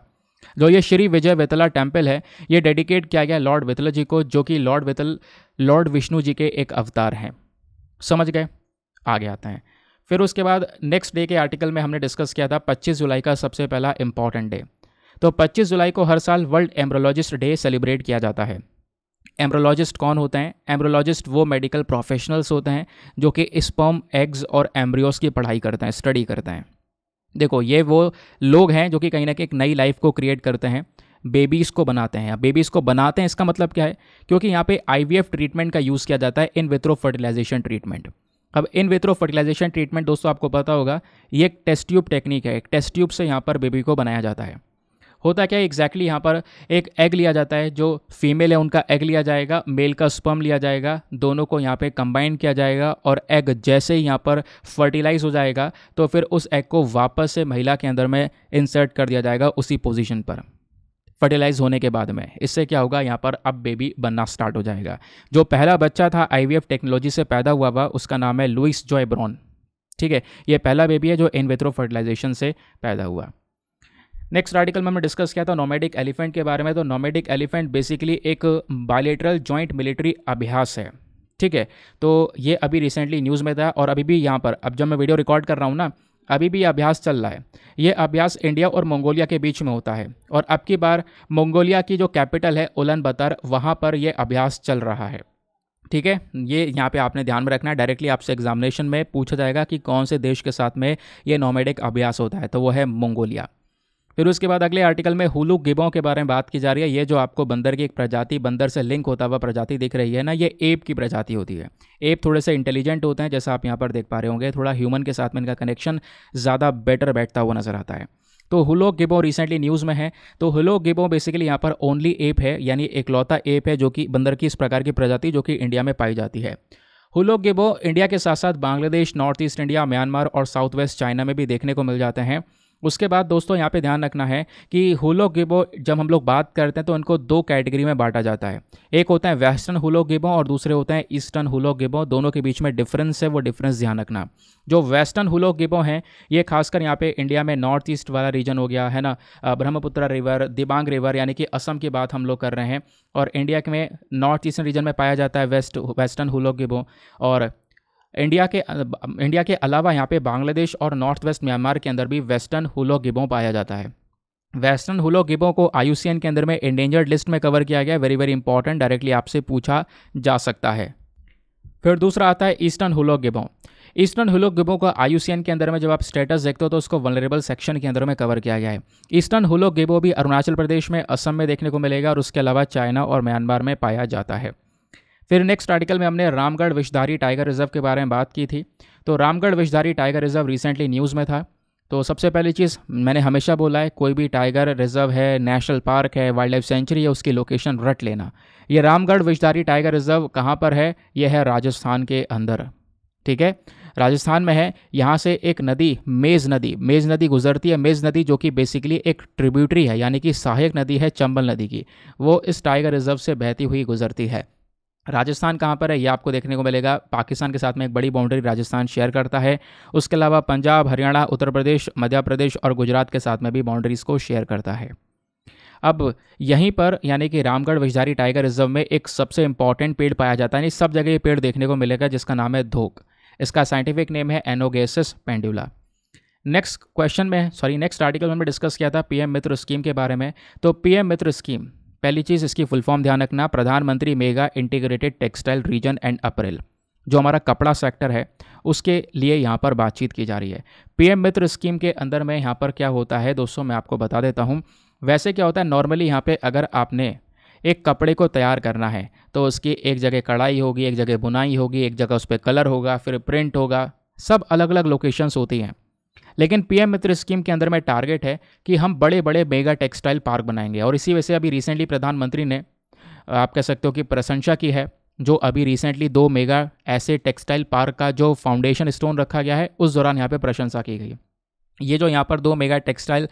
जो ये श्री विजय वेतला टेम्पल है ये डेडिकेट किया गया लॉर्ड वेतला जी को जो कि लॉर्ड वेतल लॉर्ड विष्णु जी के एक अवतार हैं समझ गए आगे आते हैं फिर उसके बाद नेक्स्ट डे के आर्टिकल में हमने डिस्कस किया था 25 जुलाई का सबसे पहला इम्पॉर्टेंट डे तो 25 जुलाई को हर साल वर्ल्ड एम्ब्रोलॉजिस्ट डे सेलिब्रेट किया जाता है एम्ब्रोलॉजिस्ट कौन होते हैं एम्ब्रोलॉजिस्ट वो मेडिकल प्रोफेशनल्स होते हैं जो कि स्पर्म एग्स और एम्ब्रियोस की पढ़ाई करते हैं स्टडी करते हैं देखो ये वो लोग हैं जो कि कहीं ना कहीं एक नई लाइफ को क्रिएट करते हैं बेबीज़ को बनाते हैं बेबीज़ को बनाते हैं इसका मतलब क्या है क्योंकि यहाँ पे आईवीएफ ट्रीटमेंट का यूज़ किया जाता है इन वित्रो फर्टिलाइजेशन ट्रीटमेंट अब इन वित्रो फर्टिलाइजेशन ट्रीटमेंट दोस्तों आपको पता होगा ये एक टेस्ट ट्यूब टेक्निक है एक टेस्ट ट्यूब से यहाँ पर बेबी को बनाया जाता है होता क्या है एग्जैक्टली यहाँ पर एक एग लिया जाता है जो फीमेल है उनका एग लिया जाएगा मेल का स्पर्म लिया जाएगा दोनों को यहाँ पे कंबाइन किया जाएगा और एग जैसे ही यहाँ पर फर्टिलाइज हो जाएगा तो फिर उस एग को वापस से महिला के अंदर में इंसर्ट कर दिया जाएगा उसी पोजिशन पर फर्टिलाइज होने के बाद में इससे क्या होगा यहाँ पर अब बेबी बनना स्टार्ट हो जाएगा जो पहला बच्चा था आई टेक्नोलॉजी से पैदा हुआ हुआ उसका नाम है लुइस जॉय ब्रॉन ठीक है ये पहला बेबी है जो इनविट्रो फर्टिलाइजेशन से पैदा हुआ नेक्स्ट आर्टिकल में हमने डिस्कस किया था नोमेडिक एलिफेंट के बारे में तो नोमेडिक एलिफेंट बेसिकली एक बायलेटरल जॉइंट मिलिट्री अभ्यास है ठीक है तो ये अभी रिसेंटली न्यूज़ में था और अभी भी यहाँ पर अब जब मैं वीडियो रिकॉर्ड कर रहा हूँ ना अभी भी ये अभ्यास चल रहा है ये अभ्यास इंडिया और मंगोलिया के बीच में होता है और अब की बार मंगोलिया की जो कैपिटल है उलन बतर वहाँ पर यह अभ्यास चल रहा है ठीक है ये यहाँ पे आपने ध्यान में रखना है डायरेक्टली आपसे एग्जामिनेशन में पूछा जाएगा कि कौन से देश के साथ में ये नोमेडिक अभ्यास होता है तो वो है मंगोलिया फिर उसके बाद अगले आर्टिकल में हुलू गिबों के बारे में बात की जा रही है ये जो आपको बंदर की एक प्रजाति बंदर से लिंक होता हुआ प्रजाति दिख रही है ना ये एप की प्रजाति होती है एप थोड़े से इंटेलिजेंट होते हैं जैसा आप यहाँ पर देख पा रहे होंगे थोड़ा ह्यूमन के साथ में इनका कनेक्शन ज़्यादा बेटर बैठता हुआ नजर आता है तो हुलो गिबो रिसेंटली न्यूज़ में है तो हुलो गिबो बेसिकली यहाँ पर ओनली एप है यानी एकलौता एप है जो कि बंदर की इस प्रकार की प्रजाति जो कि इंडिया में पाई जाती है हुलो गिबो इंडिया के साथ साथ Bangladesh north east India Myanmar और साउथ वेस्ट चाइना में भी देखने को मिल जाते हैं उसके बाद दोस्तों यहाँ पे ध्यान रखना है कि हुलो गिबो जब हम लोग बात करते हैं तो इनको दो कैटेगरी में बांटा जाता है एक होता है वेस्टर्न हुलो गिबो और दूसरे होते हैं ईस्टर्न हुलो गिबो दोनों के बीच में डिफरेंस है वो डिफरेंस ध्यान रखना जो वेस्टर्न हुलो गिबो हैं ये खासकर यहाँ पे इंडिया में नॉर्थ ईस्ट वाला रीजन हो गया है ना ब्रह्मपुत्र रिवर दिबांग रिवर यानी कि असम की बात हम लोग कर रहे हैं और इंडिया के में नॉर्थ ईस्टर्न रीजन में पाया जाता है वेस्ट वेस्टर्न हुलो गिबो और इंडिया के इंडिया के अलावा यहाँ पे बांग्लादेश और नॉर्थ वेस्ट म्यांमार के अंदर भी वेस्टर्न हुलो गिबों पाया जाता है वेस्टर्न हुलो गिबों को आई के अंदर में इंडेंजर्ड लिस्ट में कवर किया गया वेरी वेरी इंपॉर्टेंट डायरेक्टली आपसे पूछा जा सकता है फिर दूसरा आता है ईस्टर्न हुलो गिबों ईस्टर्न हुलो गिबों को आई के अंदर में जब आप स्टेटस देखते हो तो उसको वनरेबल सेक्शन के अंदर में कवर किया गया है ईस्टर्न हुलो गिबो भी अरुणाचल प्रदेश में असम में देखने को मिलेगा और उसके अलावा चाइना और म्यांमार में पाया जाता है फिर नेक्स्ट आर्टिकल में हमने रामगढ़ विषधारी टाइगर रिजर्व के बारे में बात की थी तो Ramgarh Vishdhari tiger reserve recently news में था तो सबसे पहली चीज़ मैंने हमेशा बोला है कोई भी टाइगर रिजर्व है नेशनल पार्क है वाइल्ड लाइफ सेंचुरी है उसकी लोकेशन रट लेना ये रामगढ़ विषधारी टाइगर रिजर्व कहाँ पर है ये है राजस्थान के अंदर ठीक है राजस्थान में है यहाँ से एक नदी मेज नदी मेज नदी गुजरती है मेज नदी जो कि बेसिकली एक ट्रिब्यूटरी है यानी कि सहायक नदी है चंबल नदी की वो इस टाइगर रिजर्व से बहती हुई गुजरती है राजस्थान कहाँ पर है ये आपको देखने को मिलेगा पाकिस्तान के साथ में एक बड़ी बाउंड्री राजस्थान शेयर करता है उसके अलावा पंजाब हरियाणा उत्तर प्रदेश मध्य प्रदेश और गुजरात के साथ में भी बाउंड्रीज़ को शेयर करता है अब यहीं पर यानी कि रामगढ़ विषधारी टाइगर रिजर्व में एक सबसे इंपॉर्टेंट पेड़ पाया जाता है यानी सब जगह ये पेड़ देखने को मिलेगा जिसका नाम है धोक इसका साइंटिफिक नेम है एनोगेसिस पेंडुला नेक्स्ट क्वेश्चन में सॉरी नेक्स्ट आर्टिकल में डिस्कस किया था पीएम मित्र स्कीम के बारे में तो पीएम मित्र स्कीम पहली चीज़ इसकी फुल फॉर्म ध्यान रखना प्रधानमंत्री mega integrated textile region and apparel जो हमारा कपड़ा सेक्टर है उसके लिए यहाँ पर बातचीत की जा रही है पीएम मित्र स्कीम के अंदर में यहाँ पर क्या होता है दोस्तों मैं आपको बता देता हूँ वैसे क्या होता है नॉर्मली यहाँ पे अगर आपने एक कपड़े को तैयार करना है तो उसकी एक जगह कढ़ाई होगी एक जगह बुनाई होगी एक जगह उस पर कलर होगा फिर प्रिंट होगा सब अलग अलग लोकेशंस होती हैं लेकिन पीएम मित्र स्कीम के अंदर में टारगेट है कि हम बड़े बड़े मेगा टेक्सटाइल पार्क बनाएंगे और इसी वजह से अभी रिसेंटली प्रधानमंत्री ने आप कह सकते हो कि प्रशंसा की है जो अभी रिसेंटली दो मेगा ऐसे टेक्सटाइल पार्क का जो फाउंडेशन स्टोन रखा गया है उस दौरान यहाँ पे प्रशंसा की गई है ये जो यहाँ पर दो मेगा टेक्सटाइल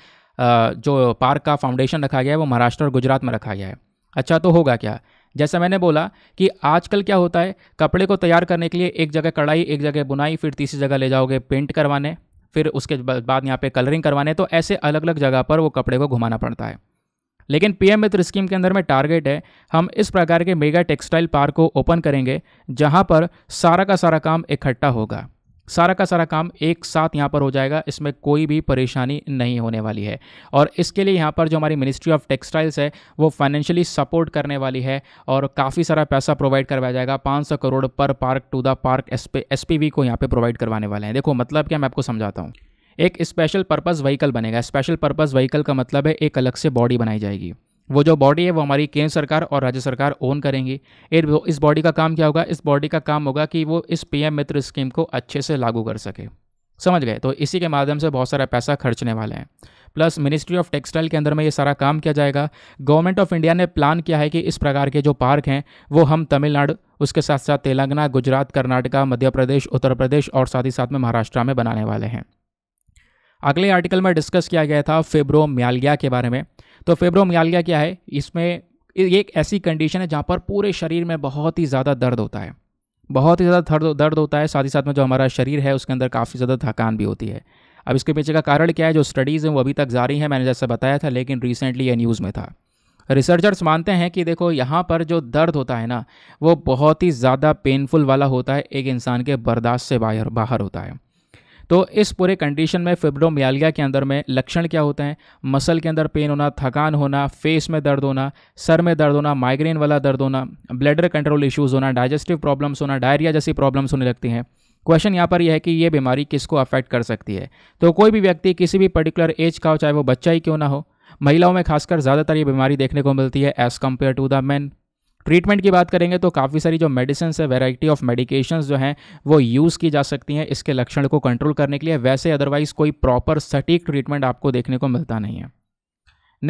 जो पार्क का फाउंडेशन रखा गया है वो महाराष्ट्र और गुजरात में रखा गया है अच्छा तो होगा क्या जैसा मैंने बोला कि आजकल क्या होता है कपड़े को तैयार करने के लिए एक जगह कढ़ाई एक जगह बुनाई फिर तीसरी जगह ले जाओगे पेंट करवाने फिर उसके बाद यहाँ पे कलरिंग करवाने तो ऐसे अलग अलग जगह पर वो कपड़े को घुमाना पड़ता है लेकिन पीएम मित्र स्कीम के अंदर में टारगेट है हम इस प्रकार के मेगा टेक्सटाइल पार्क को ओपन करेंगे जहाँ पर सारा का सारा काम इकट्ठा होगा सारा का सारा काम एक साथ यहाँ पर हो जाएगा इसमें कोई भी परेशानी नहीं होने वाली है और इसके लिए यहाँ पर जो हमारी मिनिस्ट्री ऑफ टेक्सटाइल्स है वो फाइनेंशियली सपोर्ट करने वाली है और काफ़ी सारा पैसा प्रोवाइड करवाया जाएगा 500 करोड़ पर park to the park S P को यहाँ पर प्रोवाइड करवाने वाले हैं देखो मतलब क्या मैं आपको समझाता हूँ एक स्पेशल पर्पज़ व्हीकल बनेगा स्पेशल पर्पज़ व्हीकल का मतलब है एक अलग से बॉडी बनाई जाएगी वो जो बॉडी है वो हमारी केंद्र सरकार और राज्य सरकार ओन करेंगी इस बॉडी का काम क्या होगा इस बॉडी का काम होगा कि वो इस पीएम मित्र स्कीम को अच्छे से लागू कर सके समझ गए तो इसी के माध्यम से बहुत सारा पैसा खर्चने वाले हैं प्लस मिनिस्ट्री ऑफ टेक्सटाइल के अंदर में ये सारा काम किया जाएगा गवर्नमेंट ऑफ इंडिया ने प्लान किया है कि इस प्रकार के जो पार्क हैं वो हम तमिलनाडु उसके साथ साथ तेलंगाना गुजरात कर्नाटका मध्य प्रदेश उत्तर प्रदेश और साथ ही साथ में महाराष्ट्र में बनाने वाले हैं अगले आर्टिकल में डिस्कस किया गया था फेब्रो म्यालगिया के बारे में तो फेब्रोमियालिया क्या है इसमें एक ऐसी कंडीशन है जहाँ पर पूरे शरीर में बहुत ही ज़्यादा दर्द होता है बहुत ही ज़्यादा दर्द होता है साथ ही साथ में जो हमारा शरीर है उसके अंदर काफ़ी ज़्यादा थकान भी होती है अब इसके पीछे का कारण क्या है जो स्टडीज़ हैं वो अभी तक जारी हैं मैंने जैसे बताया था लेकिन रिसेंटली ये न्यूज़ में था रिसर्चर्स मानते हैं कि देखो यहाँ पर जो दर्द होता है ना वो बहुत ही ज़्यादा पेनफुल वाला होता है एक इंसान के बर्दाश्त से बाहर बाहर होता है तो इस पूरे कंडीशन में फिब्रोमियालगिया के अंदर में लक्षण क्या होते हैं मसल के अंदर पेन होना थकान होना फेस में दर्द होना सर में दर्द होना माइग्रेन वाला दर्द होना ब्लडर कंट्रोल इश्यूज़ होना डाइजेस्टिव प्रॉब्लम्स होना डायरिया जैसी प्रॉब्लम्स होने लगती हैं क्वेश्चन यहाँ पर यह है कि ये बीमारी किसको अफेक्ट कर सकती है तो कोई भी व्यक्ति किसी भी पर्टिकुलर एज का हो चाहे वो बच्चा ही क्यों ना हो महिलाओं में खासकर ज़्यादातर ये बीमारी देखने को मिलती है as compared to the man treatment की बात करेंगे तो काफ़ी सारी जो मेडिसिन है वेराइटी ऑफ मेडिकेशन जो हैं वो यूज़ की जा सकती हैं इसके लक्षण को कंट्रोल करने के लिए वैसे अदरवाइज़ कोई प्रॉपर सटीक ट्रीटमेंट आपको देखने को मिलता नहीं है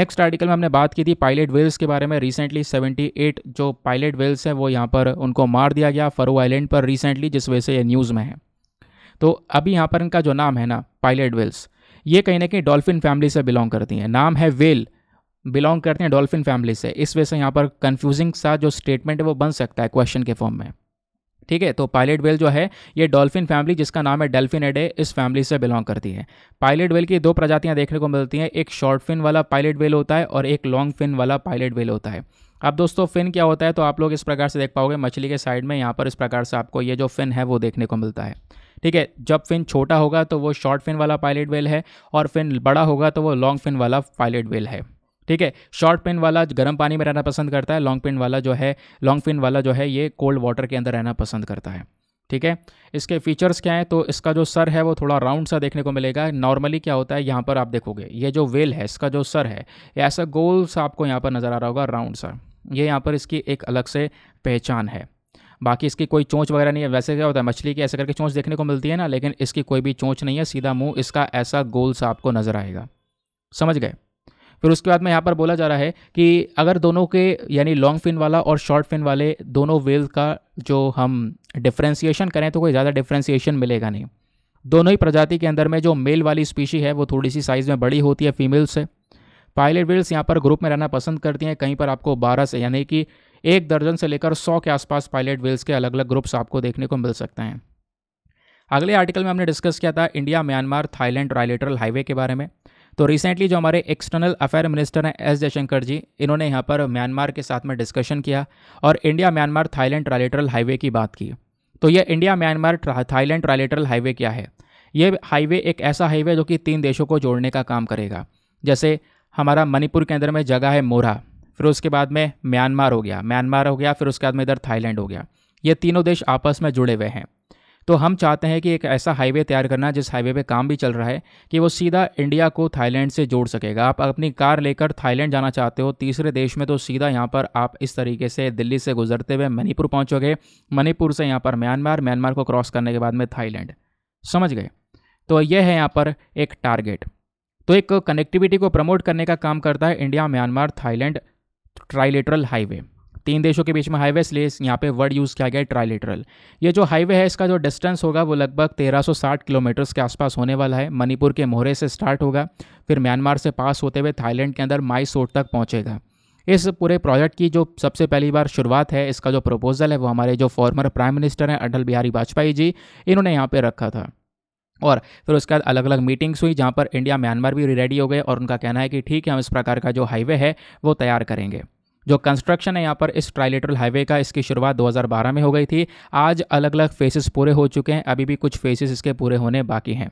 नेक्स्ट आर्टिकल में हमने बात की थी पायलट वेल्स के बारे में रिसेंटली 78 जो पायलट वेल्स हैं वो यहाँ पर उनको मार दिया गया फरो आइलैंड पर रिसेंटली जिस वजह से ये न्यूज़ में है तो अभी यहाँ पर इनका जो नाम है ना पायलट वेल्स ये कहीं ना कहीं डॉल्फिन फैमिली से बिलोंग करती हैं नाम है वेल बिलोंग करते हैं डॉल्फिन फैमिली से इस वजह से यहाँ पर कन्फ्यूजिंग सा जो स्टेटमेंट है वो बन सकता है क्वेश्चन के फॉर्म में ठीक है तो पायलट वेल जो है ये डॉल्फिन फैमिली जिसका नाम है डेल्फिन एडे इस फैमिली से बिलोंग करती है पायलट वेल की दो प्रजातियाँ देखने को मिलती हैं एक शॉर्ट फिन वाला पायलट वेल होता है और एक लॉन्ग फिन वाला पायलट वेल होता है अब दोस्तों फिन क्या होता है तो आप लोग इस प्रकार से देख पाओगे मछली के साइड में यहाँ पर इस प्रकार से आपको ये जो फिन है वो देखने को मिलता है ठीक है जब फिन छोटा होगा तो वो शॉर्ट फिन वाला पायलट वेल है और फिन बड़ा होगा तो वो लॉन्ग फिन वाला पायलट वेल है ठीक है शॉर्ट पेन वाला गर्म पानी में रहना पसंद करता है लॉन्ग पेन वाला जो है लॉन्ग पेन वाला जो है ये कोल्ड वाटर के अंदर रहना पसंद करता है ठीक है इसके फीचर्स क्या हैं तो इसका जो सर है वो थोड़ा राउंड सा देखने को मिलेगा नॉर्मली क्या होता है यहाँ पर आप देखोगे ये जो वेल है इसका जो सर है ऐसा गोल सा आपको यहाँ पर नज़र आ रहा होगा राउंड सा ये यहाँ पर इसकी एक अलग से पहचान है बाकी इसकी कोई चोंच वगैरह नहीं है वैसे क्या होता है मछली की ऐसे करके चोंच देखने को मिलती है ना लेकिन इसकी कोई भी चोंच नहीं है सीधा मुंह इसका ऐसा गोल सा आपको नज़र आएगा समझ गए फिर उसके बाद में यहाँ पर बोला जा रहा है कि अगर दोनों के यानी लॉन्ग फिन वाला और शॉर्ट फिन वाले दोनों वेल का जो हम डिफ्रेंसीशन करें तो कोई ज़्यादा डिफ्रेंसीशन मिलेगा नहीं दोनों ही प्रजाति के अंदर में जो मेल वाली स्पीशी है वो थोड़ी सी साइज़ में बड़ी होती है फीमेल से पायलट वेल्स यहाँ पर ग्रुप में रहना पसंद करती हैं कहीं पर आपको बारह से यानी कि एक दर्जन से लेकर सौ के आसपास पायलट वेल्स के अलग अलग ग्रुप्स आपको देखने को मिल सकते हैं अगले आर्टिकल में हमने डिस्कस किया था India Myanmar Thailand trilateral highway के बारे में तो रिसेंटली जो हमारे एक्सटर्नल अफेयर मिनिस्टर हैं एस जयशंकर जी इन्होंने यहाँ पर म्यांमार के साथ में डिस्कशन किया और India Myanmar Thailand trilateral highway की बात की तो यह India Myanmar Thailand trilateral highway क्या है ये हाईवे एक ऐसा हाईवे जो कि तीन देशों को जोड़ने का काम करेगा जैसे हमारा मणिपुर के अंदर में जगह है मोरा फिर उसके बाद में म्यांमार हो गया म्यांमार हो गया फिर उसके बाद में इधर थाईलैंड हो गया ये तीनों देश आपस में जुड़े हुए हैं तो हम चाहते हैं कि एक ऐसा हाईवे तैयार करना जिस हाईवे पे काम भी चल रहा है कि वो सीधा इंडिया को थाईलैंड से जोड़ सकेगा आप अपनी कार लेकर थाईलैंड जाना चाहते हो तीसरे देश में तो सीधा यहाँ पर आप इस तरीके से दिल्ली से गुजरते हुए मणिपुर पहुँचोगे मणिपुर से यहाँ पर म्यांमार म्यांमार को क्रॉस करने के बाद में थाईलैंड समझ गए तो यह है यहाँ पर एक टारगेट तो एक कनेक्टिविटी को प्रमोट करने का काम करता है India Myanmar Thailand trilateral highway तीन देशों के बीच में हाईवे इसलिए यहाँ पे वर्ड यूज़ किया गया है ट्राइलेटरल ये जो हाईवे है इसका जो डिस्टेंस होगा वो लगभग 1360 किलोमीटर्स के आसपास होने वाला है मणिपुर के मोहरे से स्टार्ट होगा फिर म्यांमार से पास होते हुए थाईलैंड के अंदर माईसोट तक पहुँचेगा इस पूरे प्रोजेक्ट की जो सबसे पहली बार शुरुआत है इसका जो प्रपोजल है वो हमारे जो फॉर्मर प्राइम मिनिस्टर हैं अटल बिहारी वाजपेयी जी इन्होंने यहाँ पर रखा था और फिर उसके बाद अलग अलग मीटिंग्स हुई जहाँ पर इंडिया म्यांमार भी रेडी हो गए और उनका कहना है कि ठीक है हम इस प्रकार का जो हाईवे है वो तैयार करेंगे जो कंस्ट्रक्शन है यहाँ पर इस ट्राइलेटरल हाईवे का इसकी शुरुआत 2012 में हो गई थी आज अलग अलग फेसेस पूरे हो चुके हैं अभी भी कुछ फेसेस इसके पूरे होने बाकी हैं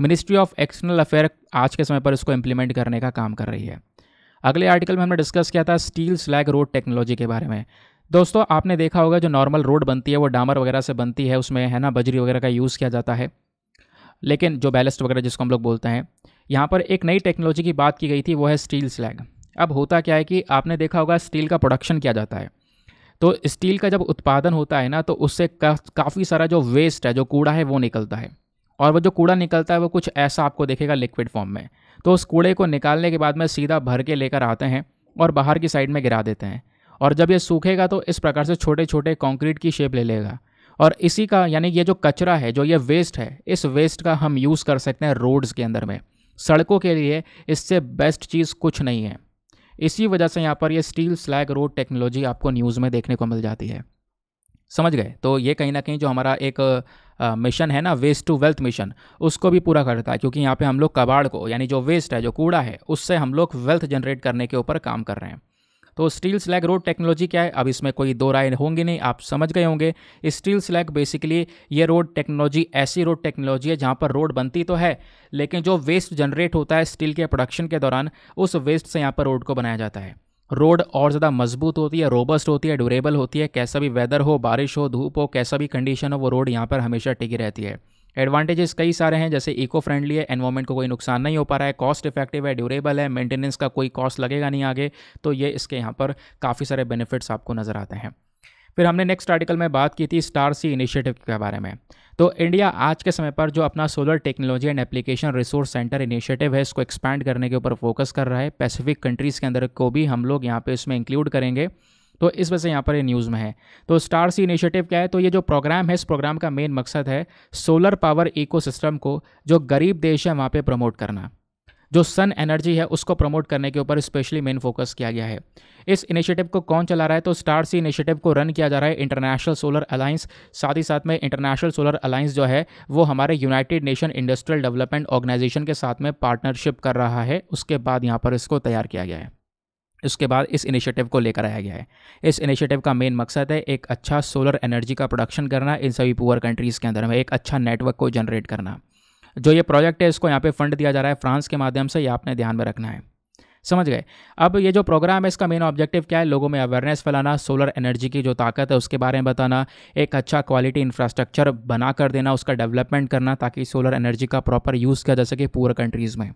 मिनिस्ट्री ऑफ एक्सटर्नल अफेयर आज के समय पर इसको इम्प्लीमेंट करने का काम कर रही है अगले आर्टिकल में हमने डिस्कस किया था स्टील स्लैग रोड टेक्नोलॉजी के बारे में दोस्तों आपने देखा होगा जो नॉर्मल रोड बनती है वो डामर वगैरह से बनती है उसमें है ना बजरी वगैरह का यूज़ किया जाता है लेकिन जो बैलेस्ट वगैरह जिसको हम लोग बोलते हैं यहाँ पर एक नई टेक्नोलॉजी की बात की गई थी वो है स्टील स्लैग अब होता क्या है कि आपने देखा होगा स्टील का प्रोडक्शन किया जाता है तो स्टील का जब उत्पादन होता है ना तो उससे का, काफ़ी सारा जो वेस्ट है जो कूड़ा है वो निकलता है और वो जो कूड़ा निकलता है वो कुछ ऐसा आपको देखेगा लिक्विड फॉर्म में तो उस कूड़े को निकालने के बाद में सीधा भर के लेकर आते हैं और बाहर की साइड में गिरा देते हैं और जब ये सूखेगा तो इस प्रकार से छोटे छोटे कंक्रीट की शेप ले लेगा और इसी का यानी ये जो कचरा है जो ये वेस्ट है इस वेस्ट का हम यूज़ कर सकते हैं रोड्स के अंदर में सड़कों के लिए इससे बेस्ट चीज़ कुछ नहीं है इसी वजह से यहाँ पर ये स्टील स्लैग रोड टेक्नोलॉजी आपको न्यूज़ में देखने को मिल जाती है समझ गए तो ये कहीं ना कहीं जो हमारा एक मिशन है ना वेस्ट टू वेल्थ मिशन उसको भी पूरा करता है क्योंकि यहाँ पे हम लोग कबाड़ को यानी जो वेस्ट है जो कूड़ा है उससे हम लोग वेल्थ जनरेट करने के ऊपर काम कर रहे हैं तो स्टील स्लैग रोड टेक्नोलॉजी क्या है अब इसमें कोई दो राय होंगी नहीं आप समझ गए होंगे स्टील स्लैग बेसिकली ये रोड टेक्नोलॉजी ऐसी रोड टेक्नोलॉजी है जहाँ पर रोड बनती तो है लेकिन जो वेस्ट जनरेट होता है स्टील के प्रोडक्शन के दौरान उस वेस्ट से यहाँ पर रोड को बनाया जाता है रोड और ज़्यादा मजबूत होती है रोबस्ट होती है ड्यूरेबल होती है कैसा भी वेदर हो बारिश हो धूप हो कैसा भी कंडीशन हो वो रोड यहाँ पर हमेशा टिकी रहती है एडवांटेजेस कई सारे हैं जैसे इको फ्रेंडली है एनवायरमेंट को कोई नुकसान नहीं हो पा रहा है कॉस्ट इफेक्टिव है ड्यूरेबल है मेंटेनेंस का कोई कॉस्ट लगेगा नहीं आगे तो ये इसके यहाँ पर काफ़ी सारे बेनिफिट्स आपको नज़र आते हैं फिर हमने नेक्स्ट आर्टिकल में बात की थी स्टार सी इनिशिएटिव के बारे में तो इंडिया आज के समय पर जो अपना solar technology and application resource centre initiative है इसको एक्सपैंड करने के ऊपर फोकस कर रहा है पैसिफिक कंट्रीज़ के अंदर को भी हम लोग यहाँ पे इसमें इंक्लूड करेंगे तो इस वजह से यहाँ पर ये न्यूज़ में है तो स्टार सी इनिशिएटिव क्या है तो ये जो प्रोग्राम है इस प्रोग्राम का मेन मकसद है सोलर पावर इकोसिस्टम को जो गरीब देश है वहाँ पर प्रमोट करना जो सन एनर्जी है उसको प्रमोट करने के ऊपर स्पेशली मेन फोकस किया गया है इस इनिशिएटिव को कौन चला रहा है तो स्टार सी इनिशिएटिव को रन किया जा रहा है इंटरनेशनल सोलर अलायंस साथ ही साथ में इंटरनेशनल सोलर अलायंस जो है वो हमारे United Nation industrial development organisation के साथ में पार्टनरशिप कर रहा है उसके बाद यहाँ पर इसको तैयार किया गया है इसके बाद इस इनिशिएटिव को लेकर आया गया है इस इनिशिएटिव का मेन मकसद है एक अच्छा सोलर एनर्जी का प्रोडक्शन करना इन सभी पुअर कंट्रीज़ के अंदर में एक अच्छा नेटवर्क को जनरेट करना जो ये प्रोजेक्ट है इसको यहाँ पे फंड दिया जा रहा है फ्रांस के माध्यम से ये आपने ध्यान में रखना है समझ गए अब ये जो प्रोग्राम है इसका मेन ऑब्जेक्टिव क्या है लोगों में अवेयरनेस फैलाना सोलर एनर्जी की जो ताकत है उसके बारे में बताना एक अच्छा क्वालिटी इंफ्रास्ट्रक्चर बना कर देना उसका डेवलपमेंट करना ताकि सोलर एनर्जी का प्रॉपर यूज़ किया जा सके पूरे कंट्रीज़ में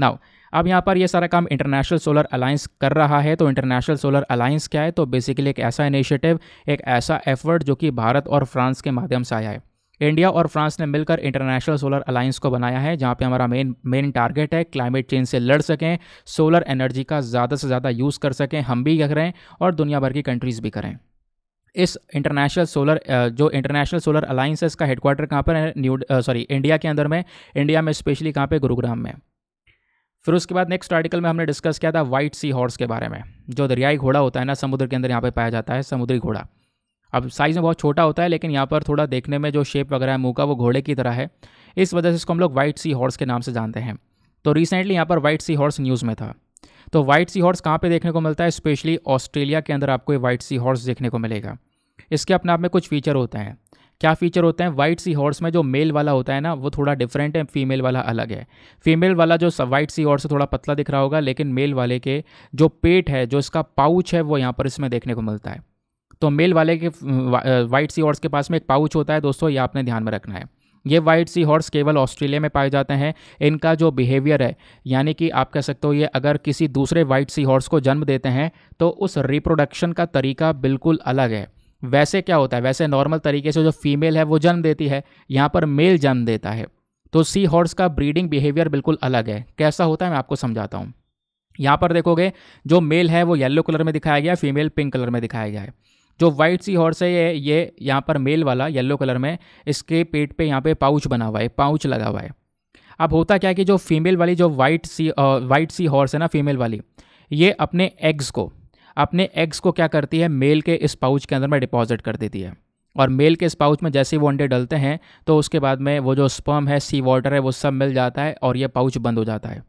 नाउ अब यहाँ पर ये यह सारा काम इंटरनेशनल सोलर अलायंस कर रहा है तो इंटरनेशनल सोलर अलायंस क्या है तो बेसिकली एक ऐसा इनिशिएटिव एक ऐसा एफर्ट जो कि भारत और फ्रांस के माध्यम से आया है इंडिया और फ्रांस ने मिलकर इंटरनेशनल सोलर अलायंस को बनाया है जहाँ पे हमारा मेन मेन टारगेट है क्लाइमेट चेंज से लड़ सकें सोलर एनर्जी का ज़्यादा से ज़्यादा यूज़ कर सकें हम भी करें और दुनिया भर की कंट्रीज़ भी करें इस इंटरनेशनल सोलर जो इंटरनेशनल सोलर अलायंस है इसका हेडक्वार्टर कहाँ पर है न्यू सॉरी इंडिया के अंदर में इंडिया में स्पेशली कहाँ पे गुरुग्राम में फिर उसके बाद नेक्स्ट आर्टिकल में हमने डिस्कस किया था वाइट सी हॉर्स के बारे में जो दरियाई घोड़ा होता है ना समुद्र के अंदर यहाँ पे पाया जाता है समुद्री घोड़ा अब साइज़ में बहुत छोटा होता है लेकिन यहाँ पर थोड़ा देखने में जो शेप वगैरह है मुँह का वो घोड़े की तरह है इस वजह से इसको हम लोग वाइट सी हॉर्स के नाम से जानते हैं तो रिसेंटली यहाँ पर वाइट सी हॉर्स न्यूज़ में था तो वाइट सी हॉर्स कहाँ पे देखने को मिलता है स्पेशली ऑस्ट्रेलिया के अंदर आपको ये वाइट सी हॉर्स देखने को मिलेगा इसके अपने आप में कुछ फीचर होते हैं क्या फीचर होते हैं वाइट सी हॉर्स में जो मेल वाला होता है ना वो थोड़ा डिफरेंट है फीमेल वाला अलग है फीमेल वाला जो वाइट सी हॉर्स थोड़ा पतला दिख रहा होगा लेकिन मेल वाले के जो पेट है जो इसका पाउच है वो यहाँ पर इसमें देखने को मिलता है तो मेल वाले के वाइट सी हॉर्स के पास में एक पाउच होता है दोस्तों ये आपने ध्यान में रखना है ये वाइट सी हॉर्स केवल ऑस्ट्रेलिया में पाए जाते हैं इनका जो बिहेवियर है यानी कि आप कह सकते हो ये अगर किसी दूसरे वाइट सी हॉर्स को जन्म देते हैं तो उस रिप्रोडक्शन का तरीका बिल्कुल अलग है वैसे क्या होता है वैसे नॉर्मल तरीके से जो फीमेल है वो जन्म देती है यहाँ पर मेल जन्म देता है तो सी हॉर्स का ब्रीडिंग बिहेवियर बिल्कुल अलग है कैसा होता है मैं आपको समझाता हूँ यहाँ पर देखोगे जो मेल है वो येलो कलर में दिखाया गया फीमेल पिंक कलर में दिखाया गया है जो वाइट सी हॉर्स है ये ये यहाँ पर मेल वाला येलो कलर में इसके पेट पे यहाँ पे पाउच बना हुआ है पाउच लगा हुआ है अब होता क्या है कि जो फीमेल वाली जो white sea white sea horse है ना फीमेल वाली ये अपने एग्स को अपने एग्स को क्या करती है मेल के इस पाउच के अंदर में डिपॉजिट कर देती है और मेल के इस पाउच में जैसे ही वो अंडे डलते हैं तो उसके बाद में वो जो स्पर्म है सी वाटर है वो सब मिल जाता है और ये पाउच बंद हो जाता है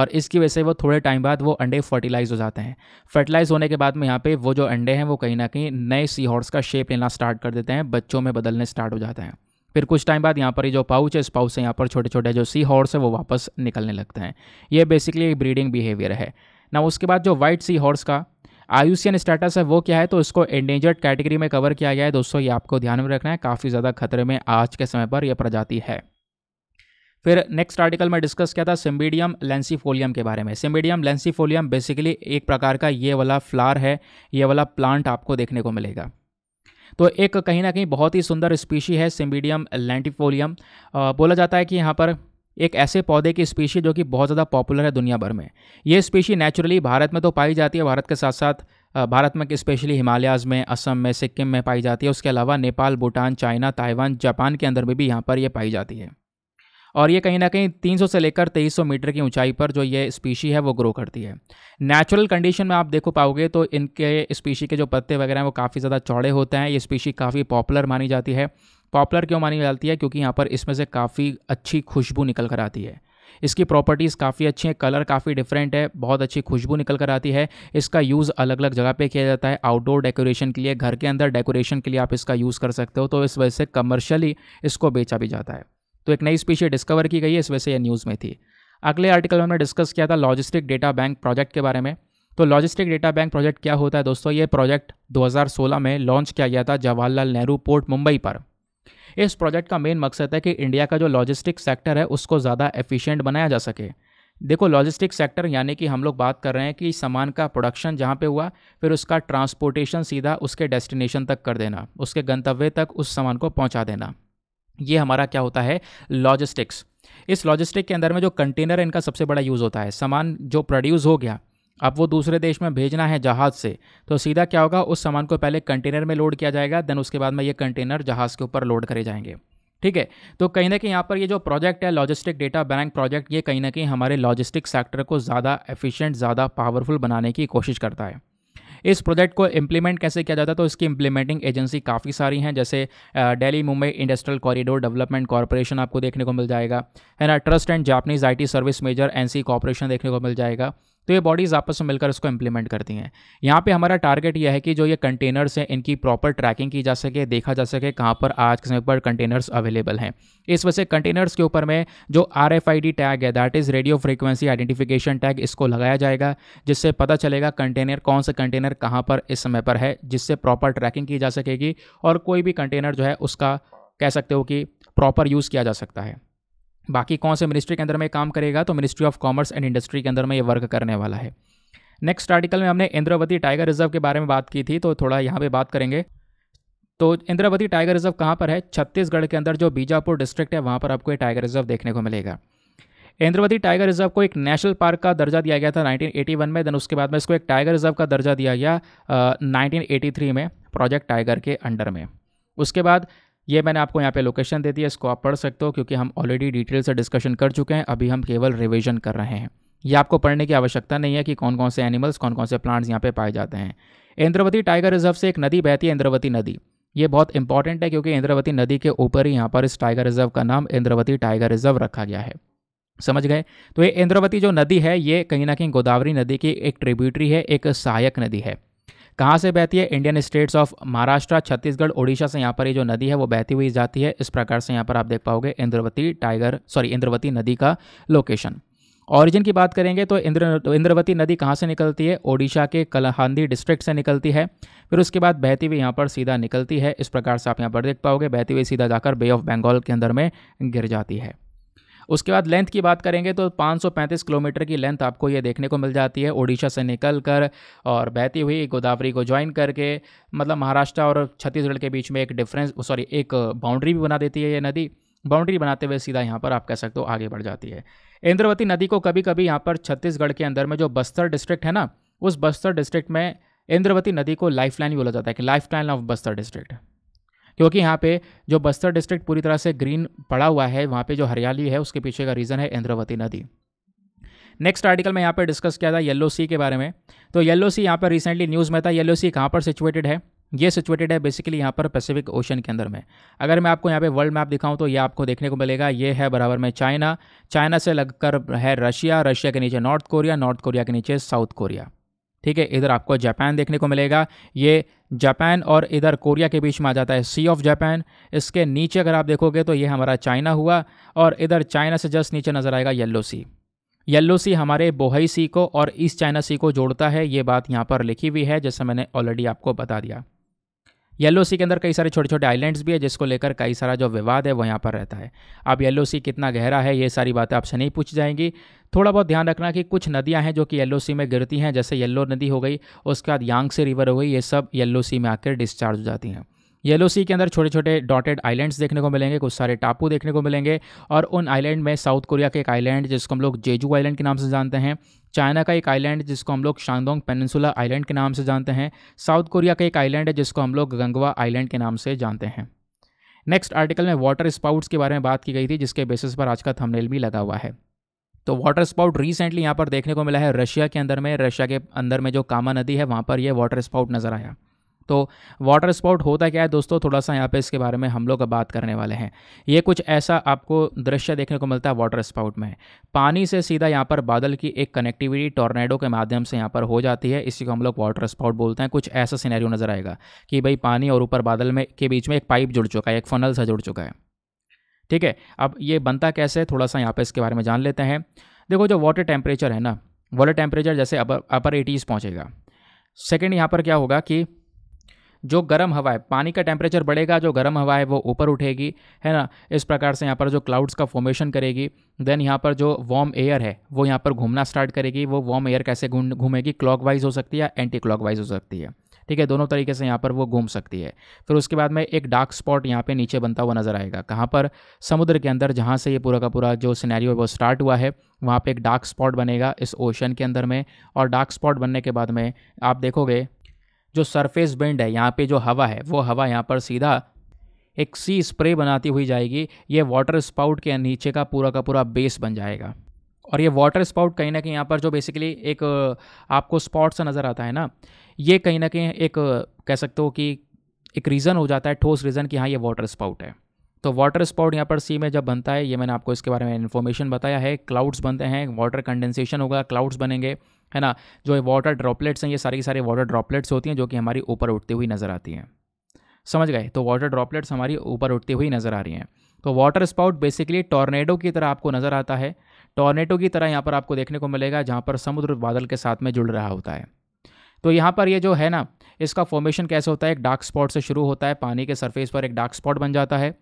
और इसकी वजह से वो थोड़े टाइम बाद वो अंडे फर्टिलाइज हो जाते हैं फर्टिलाइज होने के बाद में यहाँ पे वो जो अंडे हैं वो कहीं ना कहीं नए सी हॉर्स का शेप लेना स्टार्ट कर देते हैं बच्चों में बदलने स्टार्ट हो जाते हैं फिर कुछ टाइम बाद यहाँ पर ये जो पाउच है इस पाउच से यहाँ पर छोटे छोटे जो सी हॉर्स है वो वापस निकलने लगते हैं ये बेसिकली एक ब्रीडिंग बिहेवियर है ना उसके बाद जो वाइट सी हॉर्स का आयुषियन स्टेटस है वो क्या है तो इसको एंडेंजर्ड कैटेगरी में कवर किया गया है दोस्तों ये आपको ध्यान में रखना है काफ़ी ज़्यादा खतरे में आज के समय पर यह प्रजाति है फिर नेक्स्ट आर्टिकल में डिस्कस किया था सिम्बीडियम लेंसीफोलियम के बारे में सिम्बीडियम लेंसीफोलियम बेसिकली एक प्रकार का ये वाला फ्लार है ये वाला प्लांट आपको देखने को मिलेगा तो एक कहीं ना कहीं बहुत ही सुंदर स्पीशी है सिम्बीडियम लेंटिफोलियम बोला जाता है कि यहाँ पर एक ऐसे पौधे की स्पीशी जो कि बहुत ज़्यादा पॉपुलर है दुनिया भर में ये स्पीशी नेचुरली भारत में तो पाई जाती है भारत के साथ साथ भारत में स्पेशली हिमालयाज़ में असम में सिक्किम में पाई जाती है उसके अलावा Nepal Bhutan China Taiwan Japan के अंदर में भी यहाँ पर ये पाई जाती है और ये कहीं ना कहीं 300 से लेकर 2300 मीटर की ऊंचाई पर जो ये स्पीशी है वो ग्रो करती है नेचुरल कंडीशन में आप देखो पाओगे तो इनके स्पीशी के जो पत्ते वगैरह हैं वो काफ़ी ज़्यादा चौड़े होते हैं ये स्पीशी काफ़ी पॉपुलर मानी जाती है पॉपुलर क्यों मानी जाती है क्योंकि यहाँ पर इसमें से काफ़ी अच्छी खुशबू निकल कर आती है इसकी प्रॉपर्टीज़ काफ़ी अच्छी हैं कलर काफ़ी डिफरेंट है बहुत अच्छी खुशबू निकल कर आती है इसका यूज़ अलग अलग जगह पे किया जाता है आउटडोर डेकोरेशन के लिए घर के अंदर डेकोरेशन के लिए आप इसका यूज़ कर सकते हो तो इस वजह से कमर्शली इसको बेचा भी जाता है तो एक नई स्पीशी डिस्कवर की गई है इस वजह से यह न्यूज़ में थी अगले आर्टिकल में हमने डिस्कस किया था लॉजिस्टिक डेटा बैंक प्रोजेक्ट के बारे में तो लॉजिस्टिक डेटा बैंक प्रोजेक्ट क्या होता है दोस्तों ये प्रोजेक्ट 2016 में लॉन्च किया गया था जवाहरलाल नेहरू पोर्ट मुंबई पर इस प्रोजेक्ट का मेन मकसद है कि इंडिया का जो लॉजिस्टिक सेक्टर है उसको ज़्यादा एफिशिएंट बनाया जा सके देखो लॉजिस्टिक सेक्टर यानी कि हम लोग बात कर रहे हैं कि सामान का प्रोडक्शन जहाँ पे हुआ फिर उसका ट्रांसपोर्टेशन सीधा उसके डेस्टिनेशन तक कर देना उसके गंतव्य तक उस सामान को पहुँचा देना ये हमारा क्या होता है लॉजिस्टिक्स इस लॉजिस्टिक के अंदर में जो कंटेनर है इनका सबसे बड़ा यूज़ होता है सामान जो प्रोड्यूस हो गया अब वो दूसरे देश में भेजना है जहाज़ से तो सीधा क्या होगा उस सामान को पहले कंटेनर में लोड किया जाएगा देन उसके बाद में ये कंटेनर जहाज़ के ऊपर लोड करे जाएंगे ठीक है तो कहीं ना कहीं यहाँ पर ये जो प्रोजेक्ट है लॉजिस्टिक डेटा बैंक प्रोजेक्ट ये कहीं ना कहीं हमारे लॉजिस्टिक सेक्टर को ज़्यादा एफिशिएंट ज़्यादा पावरफुल बनाने की कोशिश करता है इस प्रोजेक्ट को इम्प्लीमेंट कैसे किया जाता है तो इसकी इम्प्लीमेंटिंग एजेंसी काफ़ी सारी हैं जैसे Delhi Mumbai industrial corridor development corporation आपको देखने को मिल जाएगा है ना trust and Japanese IT service major NC corporation देखने को मिल जाएगा तो ये बॉडीज़ आपस में मिलकर इसको इम्प्लीमेंट करती हैं यहाँ पे हमारा टारगेट यह है कि जो ये कंटेनर्स हैं इनकी प्रॉपर ट्रैकिंग की जा सके देखा जा सके कहाँ पर आज के समय पर कंटेनर्स अवेलेबल हैं इस वजह से कंटेनर्स के ऊपर में जो आर टैग है that is radio frequency identification tag इसको लगाया जाएगा जिससे पता चलेगा कंटेनर कौन सा कंटेनर कहाँ पर इस समय पर है जिससे प्रॉपर ट्रैकिंग की जा सकेगी और कोई भी कंटेनर जो है उसका कह सकते हो कि प्रॉपर यूज़ किया जा सकता है बाकी कौन से मिनिस्ट्री के अंदर में काम करेगा तो ministry of commerce and industry के अंदर में ये वर्क तो करने वाला है नेक्स्ट आर्टिकल में हमने इंद्रावती टाइगर रिजर्व के बारे में बात की थी तो थोड़ा यहाँ पे बात करेंगे तो इंद्रावती टाइगर रिजर्व कहाँ पर है छत्तीसगढ़ के अंदर जो बीजापुर डिस्ट्रिक्ट है वहाँ पर आपको ये टाइगर रिजर्व देखने को मिलेगा इंद्रावती टाइगर रिजर्व को एक नेशनल पार्क का दर्जा दिया गया था 1981 में देन उसके बाद में इसको एक टाइगर रिजर्व का दर्जा दिया गया uh, 1983 में प्रोजेक्ट टाइगर के अंडर में उसके बाद ये मैंने आपको यहाँ पे लोकेशन दे दी है इसको आप पढ़ सकते हो क्योंकि हम ऑलरेडी डिटेल से डिस्कशन कर चुके हैं अभी हम केवल रिविजन कर रहे हैं ये आपको पढ़ने की आवश्यकता नहीं है कि कौन कौन से एनिमल्स कौन कौन से प्लांट्स यहाँ पे पाए जाते हैं इंद्रवती टाइगर रिजर्व से एक नदी बहती है इंद्रवती नदी ये बहुत इंपॉर्टेंट है क्योंकि इंद्रवती नदी के ऊपर ही यहाँ पर इस टाइगर रिजर्व का नाम इंद्रवती टाइगर रिजर्व रखा गया है समझ गए तो ये इंद्रवती जो नदी है ये कहीं ना कहीं गोदावरी नदी की एक ट्रिब्यूटरी है एक सहायक नदी है कहाँ से बहती है Indian states of Maharashtra Chhattisgarh Odisha से यहाँ पर ये जो नदी है वो बहती हुई जाती है इस प्रकार से यहाँ पर आप देख पाओगे इंद्रवती टाइगर सॉरी इंद्रवती नदी का लोकेशन ऑरिजिन की बात करेंगे तो इंद्र तो इंद्रवती नदी कहाँ से निकलती है ओडिशा के कलहांदी डिस्ट्रिक्ट से निकलती है फिर उसके बाद बहती हुई यहाँ पर सीधा निकलती है इस प्रकार से आप यहाँ पर देख पाओगे बहती हुई सीधा जाकर बे ऑफ बंगाल के अंदर में गिर जाती है उसके बाद लेंथ की बात करेंगे तो 535 किलोमीटर की लेंथ आपको ये देखने को मिल जाती है ओडिशा से निकल कर और बहती हुई गोदावरी को ज्वाइन करके मतलब महाराष्ट्र और छत्तीसगढ़ के बीच में एक डिफरेंस सॉरी एक बाउंड्री भी बना देती है ये नदी बाउंड्री बनाते हुए सीधा यहाँ पर आप कह सकते हो आगे बढ़ जाती है इंद्रवती नदी को कभी कभी यहाँ पर छत्तीसगढ़ के अंदर में जो बस्तर डिस्ट्रिक्ट है ना उस बस्तर डिस्ट्रिक्ट में इंद्रवती नदी को लाइफ लाइन भी बोला जाता है कि life line of Bastar district क्योंकि यहाँ पे जो बस्तर डिस्ट्रिक्ट पूरी तरह से ग्रीन पड़ा हुआ है वहाँ पे जो हरियाली है उसके पीछे का रीज़न है इंद्रवती नदी नेक्स्ट आर्टिकल में यहाँ पर डिस्कस किया था येलो सी के बारे में तो येलो सी यहाँ पर रिसेंटली न्यूज़ में था येलो सी कहाँ पर सिचुएटेड है ये सिचुएटेड है बेसिकली यहाँ पर पैसिफिक ओशन के अंदर में अगर मैं आपको यहाँ पे वर्ल्ड मैप दिखाऊँ तो ये आपको देखने को मिलेगा ये है बराबर में चाइना चाइना से लगकर है रशिया रशिया के नीचे नॉर्थ कोरिया नॉर्थ कोरिया के नीचे साउथ कोरिया ठीक है इधर आपको जापान देखने को मिलेगा ये जापान और इधर कोरिया के बीच में आ जाता है सी ऑफ जापान इसके नीचे अगर आप देखोगे तो ये हमारा चाइना हुआ और इधर चाइना से जस्ट नीचे नज़र आएगा येल्लो सी येल्लो सी हमारे बोहई सी को और ईस्ट चाइना सी को जोड़ता है ये बात यहाँ पर लिखी हुई है जैसे मैंने ऑलरेडी आपको बता दिया येलो सी के अंदर कई सारे छोटे छोटे आइलैंड्स भी है जिसको लेकर कई सारा जो विवाद है वो यहाँ पर रहता है अब येलो सी कितना गहरा है ये सारी बातें आपसे नहीं पूछ जाएंगी थोड़ा बहुत ध्यान रखना कि कुछ नदियाँ हैं जो कि येलो सी में गिरती हैं जैसे येलो नदी हो गई उसके बाद यांग से रिवर हो गई ये सब येलो सी में आकर डिस्चार्ज हो जाती हैं येलो सी के अंदर छोटे छोटे डॉटेड आइलैंड्स देखने को मिलेंगे कुछ सारे टापू देखने को मिलेंगे और उन आइलैंड में साउथ कोरिया के एक आइलैंड जिसको हम लोग जेजू आइलैंड के नाम से जानते हैं चाइना का एक आइलैंड जिसको हम लोग शांगडोंग पेनसुला आइलैंड के नाम से जानते हैं साउथ कोरिया का एक आइलैंड है जिसको हम लोग गंगवा आइलैंड के नाम से जानते हैं नेक्स्ट आर्टिकल में वाटर स्पाउट्स के बारे में बात की गई थी जिसके बेसिस पर आज का थंबनेल भी लगा हुआ है तो वाटर स्पाउट रिसेंटली यहाँ पर देखने को मिला है रशिया के अंदर में रशिया के अंदर में जो कामा नदी है वहाँ पर यह वाटर स्पाउट नज़र आया तो वाटर स्पाउट होता क्या है दोस्तों थोड़ा सा यहाँ पे इसके बारे में हम लोग बात करने वाले हैं ये कुछ ऐसा आपको दृश्य देखने को मिलता है वाटर स्पाउट में पानी से सीधा यहाँ पर बादल की एक कनेक्टिविटी टॉर्नेडो के माध्यम से यहाँ पर हो जाती है इसी को हम लोग वाटर स्पाउट बोलते हैं कुछ ऐसा सीनैरियो नज़र आएगा कि भाई पानी और ऊपर बादल में के बीच में एक पाइप जुड़ चुका है एक फनल सा जुड़ चुका है ठीक है अब ये बनता कैसे है थोड़ा सा यहाँ पर इसके बारे में जान लेते हैं देखो जो वाटर टेम्परेचर है ना वाटर टेम्परेचर जैसे अपर अपर एटीज़ पहुँचेगा सेकेंड यहाँ पर क्या होगा कि जो गर्म हवा है पानी का टेम्परेचर बढ़ेगा जो गर्म हवा है वो ऊपर उठेगी है ना इस प्रकार से यहाँ पर जो क्लाउड्स का फॉर्मेशन करेगी देन यहाँ पर जो वार्म एयर है वो यहाँ पर घूमना स्टार्ट करेगी वो वार्म एयर कैसे घूमेगी क्लॉक हो सकती है या एंटी क्लॉक हो सकती है ठीक है दोनों तरीके से यहाँ पर वो घूम सकती है फिर उसके बाद में एक डार्क स्पॉट यहाँ पे नीचे बनता हुआ नजर आएगा कहाँ पर समुद्र के अंदर जहाँ से ये पूरा का पूरा जो सिनेरियो है वो स्टार्ट हुआ है वहाँ पे एक डार्क स्पॉट बनेगा इस ओशन के अंदर में और डार्क स्पॉट बनने के बाद में आप देखोगे जो सरफेस बेंड है यहाँ पे जो हवा है वो हवा यहाँ पर सीधा एक सी स्प्रे बनाती हुई जाएगी ये वाटर स्पाउट के नीचे का पूरा का पूरा बेस बन जाएगा और ये वाटर स्पाउट कहीं ना कहीं यहाँ पर जो बेसिकली एक आपको स्पॉट सा नज़र आता है ना ये कहीं ना कहीं एक कह सकते हो कि एक रीज़न हो जाता है ठोस रीज़न कि हाँ ये वाटर स्पाउट है तो वाटर स्पाउट यहाँ पर सी में जब बनता है ये मैंने आपको इसके बारे में इन्फॉर्मेशन बताया है क्लाउड्स बनते हैं वाटर कंडेंसेशन होगा क्लाउड्स बनेंगे है ना जो वाटर ड्रॉपलेट्स हैं ये सारी की सारी वाटर ड्रॉपलेट्स होती हैं जो कि हमारी ऊपर उठती हुई नज़र आती हैं समझ गए तो वाटर ड्रॉपलेट्स हमारी ऊपर उठती हुई नज़र आ रही हैं तो वाटर स्पाउट बेसिकली टॉर्नेडो की तरह आपको नज़र आता है टॉर्नेडो की तरह यहाँ पर आपको देखने को मिलेगा जहाँ पर समुद्र बादल के साथ में जुड़ रहा होता है तो यहाँ पर ये जो है ना इसका फॉर्मेशन कैसे होता है एक डार्क स्पॉट से शुरू होता है पानी के सरफेस पर एक डार्क स्पॉट बन जाता है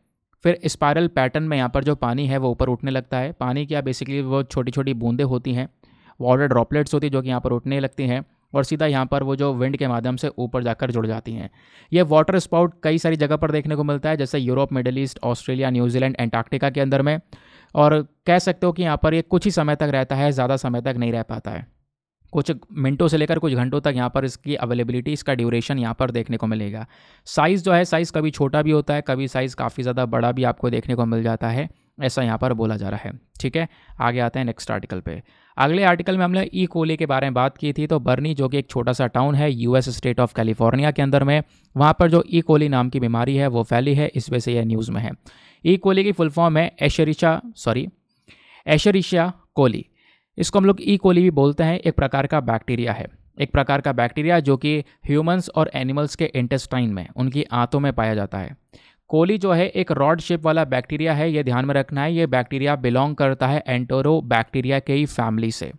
फिर स्पायरल पैटर्न में यहाँ पर जो पानी है वो ऊपर उठने लगता है पानी क्या बेसिकली वो छोटी छोटी बूंदें होती हैं वाटर ड्रॉपलेट्स होती है जो कि यहाँ पर उठने लगती हैं और सीधा यहाँ पर वो जो विंड के माध्यम से ऊपर जाकर जुड़ जाती हैं ये वाटर स्पाउट कई सारी जगह पर देखने को मिलता है जैसे Europe Middle East Australia New Zealand Antarctica के अंदर में और कह सकते हो कि यहाँ पर ये कुछ ही समय तक रहता है ज़्यादा समय तक नहीं रह पाता है कुछ मिनटों से लेकर कुछ घंटों तक यहाँ पर इसकी अवेलेबिलिटी इसका ड्यूरेशन यहाँ पर देखने को मिलेगा साइज़ जो है साइज़ कभी छोटा भी होता है कभी साइज़ काफ़ी ज़्यादा बड़ा भी आपको देखने को मिल जाता है ऐसा यहाँ पर बोला जा रहा है ठीक है आगे आते हैं नेक्स्ट आर्टिकल पे अगले आर्टिकल में हमने ई e. कोले के बारे में बात की थी तो बर्नी जो कि एक छोटा सा टाउन है यूएस स्टेट ऑफ कैलिफोर्निया के अंदर में वहाँ पर जो ई e. कोली नाम की बीमारी है वो फैली है इस वजह से यह न्यूज़ में है ई e. कोली की फुल फॉर्म है एशरिशा सॉरी एशरिशिया कोली इसको हम लोग ई कोली भी बोलते हैं एक प्रकार का बैक्टीरिया है एक प्रकार का बैक्टीरिया जो कि ह्यूमंस और एनिमल्स के इंटेस्टाइन में उनकी आंतों में पाया जाता है कोली जो है एक रॉड शेप वाला बैक्टीरिया है ये ध्यान में रखना है ये बैक्टीरिया बिलोंग करता है एंटोरो बैक्टीरिया के ही फैमिली से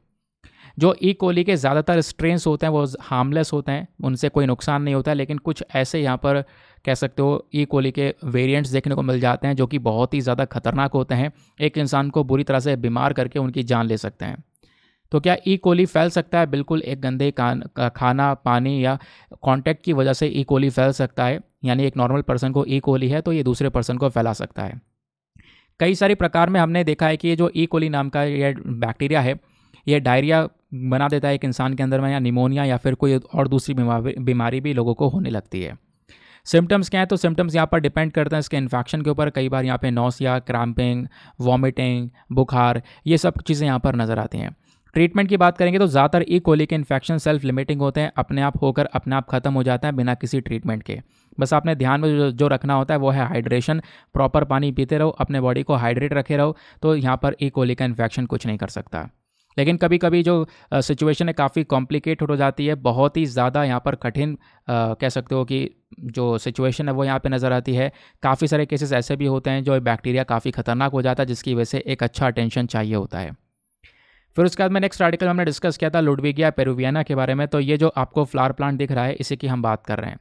जो ई e. कोली के ज़्यादातर स्ट्रेंस होते हैं वो हार्मलेस होते हैं उनसे कोई नुकसान नहीं होता है लेकिन कुछ ऐसे यहाँ पर कह सकते हो ई e. कोली के वेरिएंट्स देखने को मिल जाते हैं जो कि बहुत ही ज़्यादा खतरनाक होते हैं एक इंसान को बुरी तरह से बीमार करके उनकी जान ले सकते हैं तो क्या ई e. कोली फैल सकता है बिल्कुल एक गंदे खाना पानी या कॉन्टैक्ट की वजह से ई कोली फैल सकता है यानी एक नॉर्मल पर्सन को ई e. कोली है तो ये दूसरे पर्सन को फैला सकता है कई सारे प्रकार में हमने देखा है कि ये जो ई e. कोली नाम का यह बैक्टीरिया है यह डायरिया बना देता है एक इंसान के अंदर में या निमोनिया या फिर कोई और दूसरी बीमारी भी लोगों को होने लगती है सिम्टम्स क्या है तो सिम्टम्स यहाँ पर डिपेंड करते हैं इसके इन्फेक्शन के ऊपर कई बार यहाँ पे नोसिया क्रैम्पिंग वॉमिटिंग बुखार ये सब चीज़ें यहाँ पर नज़र आती हैं ट्रीटमेंट की बात करेंगे तो ज़्यादातर ई e. कोली के इन्फेक्शन सेल्फ लिमिटिंग होते हैं अपने आप होकर अपने आप खत्म हो जाते हैं बिना किसी ट्रीटमेंट के बस आपने ध्यान में जो, रखना होता है वो है हाइड्रेशन प्रॉपर पानी पीते रहो अपने बॉडी को हाइड्रेट रखे रहो तो यहाँ पर ई कोली का इन्फेक्शन कुछ नहीं कर सकता लेकिन कभी कभी जो सिचुएशन है काफ़ी कॉम्प्लिकेट हो जाती है बहुत ही ज़्यादा यहाँ पर कठिन कह सकते हो कि जो सिचुएशन है वो यहाँ पे नज़र आती है काफ़ी सारे केसेस ऐसे भी होते हैं जो बैक्टीरिया काफ़ी खतरनाक हो जाता है जिसकी वजह से एक अच्छा अटेंशन चाहिए होता है फिर उसके बाद में नेक्स्ट आर्टिकल हमने डिस्कस किया था लुडविगिया पेरुवियाना के बारे में तो ये जो आपको फ्लावर प्लांट दिख रहा है इसी की हम बात कर रहे हैं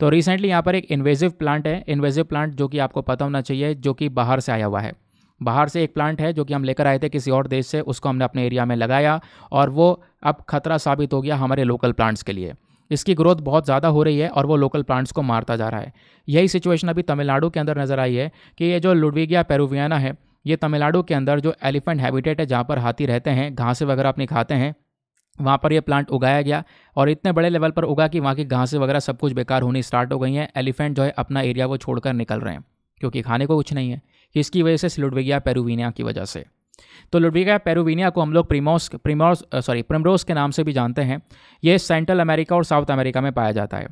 तो रिसेंटली यहाँ पर एक इन्वेजिव प्लांट है इन्वेजिव प्लांट जो कि आपको पता होना चाहिए जो कि बाहर से आया हुआ है बाहर से एक प्लांट है जो कि हम लेकर आए थे किसी और देश से उसको हमने अपने एरिया में लगाया और वो अब खतरा साबित हो गया हमारे लोकल प्लांट्स के लिए इसकी ग्रोथ बहुत ज़्यादा हो रही है और वो लोकल प्लांट्स को मारता जा रहा है यही सिचुएशन अभी तमिलनाडु के अंदर नज़र आई है कि ये जो लुडविगिया पेरुवियाना है ये तमिलनाडु के अंदर जो एलिफेंट हैबिटेट है जहाँ पर हाथी रहते हैं घासें वगैरह अपनी खाते हैं वहाँ पर यह प्लांट उगाया गया और इतने बड़े लेवल पर उगा कि वहाँ की घासें वगैरह सब कुछ बेकार होनी स्टार्ट हो गई हैं एलिफेंट जो है अपना एरिया वो छोड़कर निकल रहे हैं क्योंकि खाने को कुछ नहीं है इसकी वजह से लुडविगिया पेरुविनिया की वजह से तो लुडविगा पेरुविनिया को हम लोग प्रीमोस प्रीमोस सॉरी प्रिमरोस के नाम से भी जानते हैं ये सेंट्रल अमेरिका और साउथ अमेरिका में पाया जाता है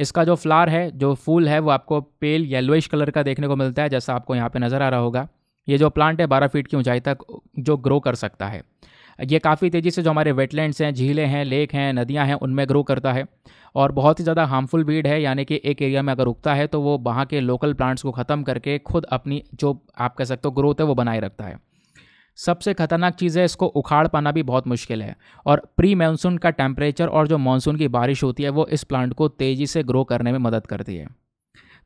इसका जो फ्लार है जो फूल है वो आपको पेल येलोइश कलर का देखने को मिलता है जैसा आपको यहाँ पे नज़र आ रहा होगा ये जो प्लांट है बारह फीट की ऊंचाई तक जो ग्रो कर सकता है ये काफ़ी तेज़ी से जो हमारे वेटलैंड्स हैं झीलें हैं लेक हैं नदियाँ हैं उनमें ग्रो करता है और बहुत ही ज़्यादा हार्मफुल वीड है यानी कि एक एरिया में अगर उगता है तो वो वहाँ के लोकल प्लांट्स को ख़त्म करके खुद अपनी जो आप कह सकते हो ग्रोथ है वो बनाए रखता है सबसे खतरनाक चीज़ है इसको उखाड़ पाना भी बहुत मुश्किल है और प्री मानसून का टेम्परेचर और जो मानसून की बारिश होती है वो इस प्लांट को तेज़ी से ग्रो करने में मदद करती है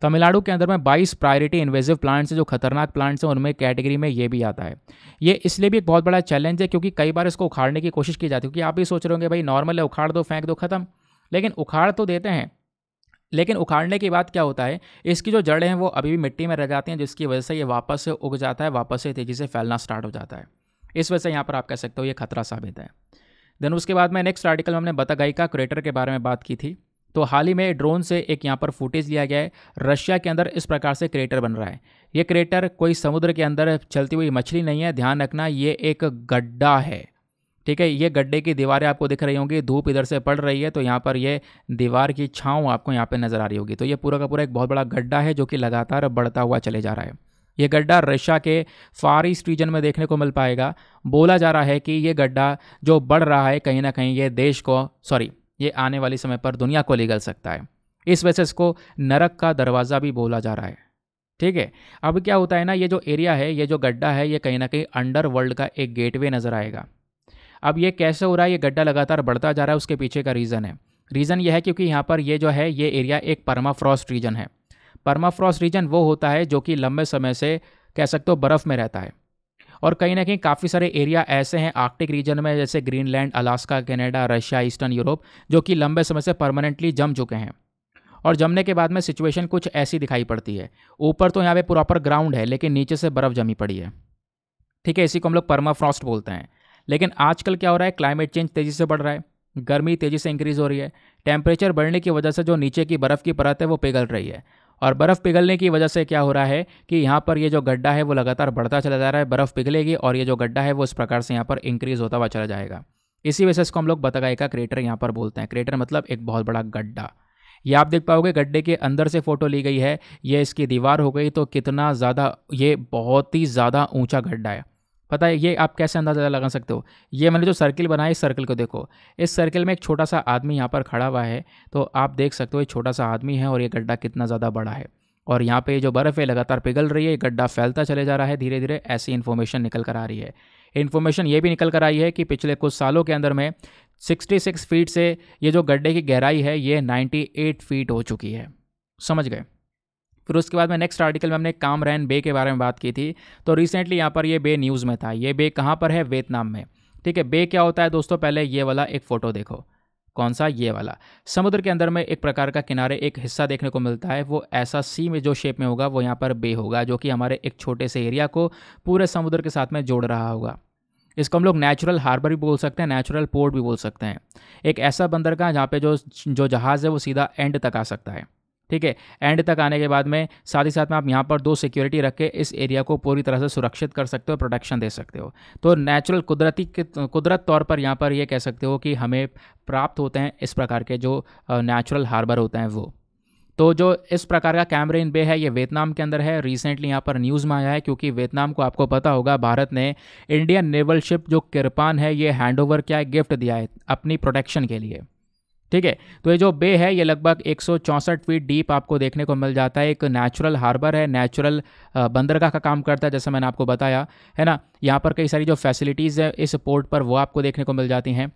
तमिलनाडु के अंदर में 22 प्रायोरिटी इन्वेजिव प्लांट्स हैं जो खतरनाक प्लांट्स हैं उनमें कैटेगरी में ये भी आता है ये इसलिए भी एक बहुत बड़ा चैलेंज है क्योंकि कई बार इसको उखाड़ने की कोशिश की जाती है क्योंकि आप भी सोच रहे होंगे भाई नॉर्मल है उखाड़ दो फेंक दो खत्म लेकिन उखाड़ तो देते हैं लेकिन उखाड़ने के बाद क्या होता है इसकी जो जड़ें हैं वो अभी भी मिट्टी में रह जाती हैं जिसकी वजह से ये वापस से उग जाता है वापस से तेज़ी से फैलना स्टार्ट हो जाता है इस वजह से यहाँ पर आप कह सकते हो ये खतरा साबित है देन उसके बाद में नेक्स्ट आर्टिकल में हमने बतागाई का क्रेटर के बारे में बात की थी तो हाल ही में ड्रोन से एक यहाँ पर फुटेज लिया गया है रशिया के अंदर इस प्रकार से क्रेटर बन रहा है ये क्रेटर कोई समुद्र के अंदर चलती हुई मछली नहीं है ध्यान रखना ये एक गड्ढा है ठीक है ये गड्ढे की दीवारें आपको दिख रही होंगी धूप इधर से पड़ रही है तो यहाँ पर ये दीवार की छाँव आपको यहाँ पर नज़र आ रही होगी तो ये पूरा का पूरा एक बहुत बड़ा गड्ढा है जो कि लगातार बढ़ता हुआ चले जा रहा है ये गड्ढा रशिया के फार ईस्ट रीजन में देखने को मिल पाएगा बोला जा रहा है कि ये गड्ढा जो बढ़ रहा है कहीं ना कहीं ये देश को सॉरी ये आने वाले समय पर दुनिया को ले सकता है इस वजह से इसको नरक का दरवाज़ा भी बोला जा रहा है ठीक है अब क्या होता है ना ये जो एरिया है ये जो गड्ढा है ये कहीं ना कहीं अंडर वर्ल्ड का एक गेटवे नज़र आएगा अब ये कैसे हो रहा है ये गड्ढा लगातार बढ़ता जा रहा है उसके पीछे का रीज़न है रीज़न यह है क्योंकि यहाँ पर ये जो है ये एरिया एक परमाफ्रॉस्ट रीजन है परमाफ्रॉस्ट रीजन वो होता है जो कि लंबे समय से कह सकते हो बर्फ़ में रहता है और कहीं ना कहीं काफ़ी सारे एरिया ऐसे हैं आर्कटिक रीजन में जैसे Greenland Alaska Canada Russia Eastern Europe जो कि लंबे समय से परमानेंटली जम चुके हैं और जमने के बाद में सिचुएशन कुछ ऐसी दिखाई पड़ती है ऊपर तो यहाँ पे प्रॉपर ग्राउंड है लेकिन नीचे से बर्फ़ जमी पड़ी है ठीक है इसी को हम लोग परमाफ्रॉस्ट बोलते हैं लेकिन आजकल क्या हो रहा है क्लाइमेट चेंज तेज़ी से बढ़ रहा है गर्मी तेज़ी से इंक्रीज़ हो रही है टेम्परेचर बढ़ने की वजह से जो नीचे की बर्फ़ की परत है वो पिघल रही है और बर्फ़ पिघलने की वजह से क्या हो रहा है कि यहाँ पर ये जो गड्ढा है वो लगातार बढ़ता चला जा रहा है बर्फ़ पिघलेगी और ये जो गड्ढा है वो इस प्रकार से यहाँ पर इंक्रीज़ होता हुआ चला जाएगा इसी वजह से इसको हम लोग बतगाई का क्रेटर यहाँ पर बोलते हैं क्रेटर मतलब एक बहुत बड़ा गड्ढा ये आप देख पाओगे गड्ढे के अंदर से फ़ोटो ली गई है ये इसकी दीवार हो गई तो कितना ज़्यादा ये बहुत ही ज़्यादा ऊंचा गड्ढा है पता है ये आप कैसे अंदाज़ा लगा सकते हो ये मैंने जो सर्किल बनाया इस सर्किल को देखो इस सर्किल में एक छोटा सा आदमी यहाँ पर खड़ा हुआ है तो आप देख सकते हो ये छोटा सा आदमी है और ये गड्ढा कितना ज़्यादा बड़ा है और यहाँ पे जो बर्फ़ है लगातार पिघल रही है गड्ढा फैलता चले जा रहा है धीरे धीरे ऐसी इन्फॉर्मेशन निकल कर आ रही है इन्फॉर्मेशन ये भी निकल कर आई है कि पिछले कुछ सालों के अंदर में 66 फीट से ये जो गड्ढे की गहराई है ये 98 फीट हो चुकी है समझ गए फिर उसके बाद में नेक्स्ट आर्टिकल में हमने कामरैन बे के बारे में बात की थी तो रिसेंटली यहाँ पर ये बे न्यूज़ में था ये बे कहाँ पर है वियतनाम में ठीक है बे क्या होता है दोस्तों पहले ये वाला एक फ़ोटो देखो कौन सा ये वाला समुद्र के अंदर में एक प्रकार का किनारे एक हिस्सा देखने को मिलता है वो ऐसा सी में जो शेप में होगा वो यहाँ पर बे होगा जो कि हमारे एक छोटे से एरिया को पूरे समुद्र के साथ में जोड़ रहा होगा इसको हम लोग नेचुरल हार्बर भी बोल सकते हैं नेचुरल पोर्ट भी बोल सकते हैं एक ऐसा बंदरगाह जहाँ पे जो जो जहाज़ है वो सीधा एंड तक आ सकता है ठीक है एंड तक आने के बाद में साथ ही साथ में आप यहाँ पर दो सिक्योरिटी रख के इस एरिया को पूरी तरह से सुरक्षित कर सकते हो प्रोटेक्शन दे सकते हो तो नेचुरल कुदरती कुदरत तौर पर यहाँ पर ये यह कह सकते हो कि हमें प्राप्त होते हैं इस प्रकार के जो नेचुरल हार्बर होते हैं वो तो जो इस प्रकार का कैमरेन बे है ये वियतनाम के अंदर है रिसेंटली यहाँ पर न्यूज़ में आया है क्योंकि वियतनाम को आपको पता होगा भारत ने इंडियन नेवल शिप जो किरपान है ये हैंडओवर क्या है गिफ्ट दिया है अपनी प्रोटेक्शन के लिए ठीक है तो ये जो बे है ये लगभग 164 फीट डीप आपको देखने को मिल जाता है एक नेचुरल हार्बर है नेचुरल बंदरगाह का काम करता है जैसा मैंने आपको बताया है ना यहाँ पर कई सारी जो फैसिलिटीज़ है इस पोर्ट पर वो आपको देखने को मिल जाती हैं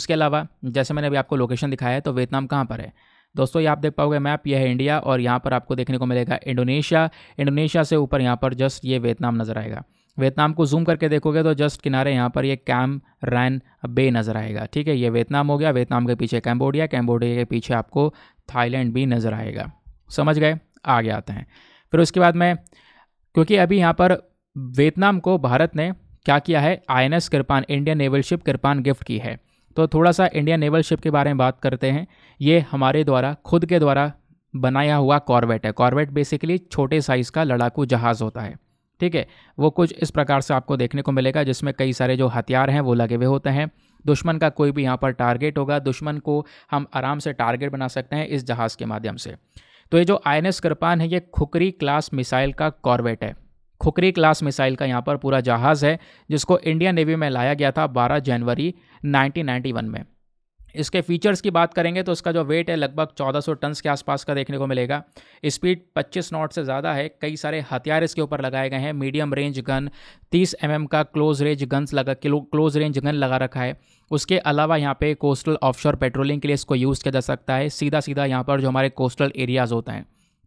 उसके अलावा जैसे मैंने अभी आपको लोकेशन दिखाया है तो वियतनाम कहाँ पर है दोस्तों ये आप देख पाओगे मैप ये है इंडिया और यहाँ पर आपको देखने को मिलेगा इंडोनेशिया इंडोनेशिया से ऊपर यहाँ पर जस्ट ये वियतनाम नज़र आएगा वियतनाम को जूम करके देखोगे तो जस्ट किनारे यहाँ पर ये कैम रैन बे नज़र आएगा ठीक है ये वियतनाम हो गया वियतनाम के पीछे कैम्बोडिया कैम्बोडिया के पीछे आपको थाईलैंड भी नज़र आएगा समझ गए आगे आते हैं फिर उसके बाद में क्योंकि अभी यहाँ पर वियतनाम को भारत ने क्या किया है I N S Kirpan Indian naval ship Kirpan gift की है तो थोड़ा सा इंडियन नेवल शिप के बारे में बात करते हैं ये हमारे द्वारा खुद के द्वारा बनाया हुआ कॉर्वेट है कॉर्वेट बेसिकली छोटे साइज़ का लड़ाकू जहाज़ होता है ठीक है वो कुछ इस प्रकार से आपको देखने को मिलेगा जिसमें कई सारे जो हथियार हैं वो लगे हुए होते हैं दुश्मन का कोई भी यहाँ पर टारगेट होगा दुश्मन को हम आराम से टारगेट बना सकते हैं इस जहाज़ के माध्यम से तो ये जो आई एन कृपान है ये खुकरी क्लास मिसाइल का कॉर्बेट है खुकरी क्लास मिसाइल का यहाँ पर पूरा जहाज़ है जिसको इंडियन नेवी में लाया गया था 12 जनवरी 1991 में इसके फीचर्स की बात करेंगे तो इसका जो वेट है लगभग 1400 टन्स के आसपास का देखने को मिलेगा स्पीड 25 नॉट से ज़्यादा है कई सारे हथियार इसके ऊपर लगाए गए हैं medium range gun 30 M mm का क्लोज रेंज गन्स लगा क्लोज रेंज गन लगा रखा है उसके अलावा यहाँ पे कोस्टल ऑफशोर पेट्रोलिंग के लिए इसको यूज़ किया जा सकता है सीधा सीधा यहाँ पर जो हमारे कोस्टल एरियाज़ होते हैं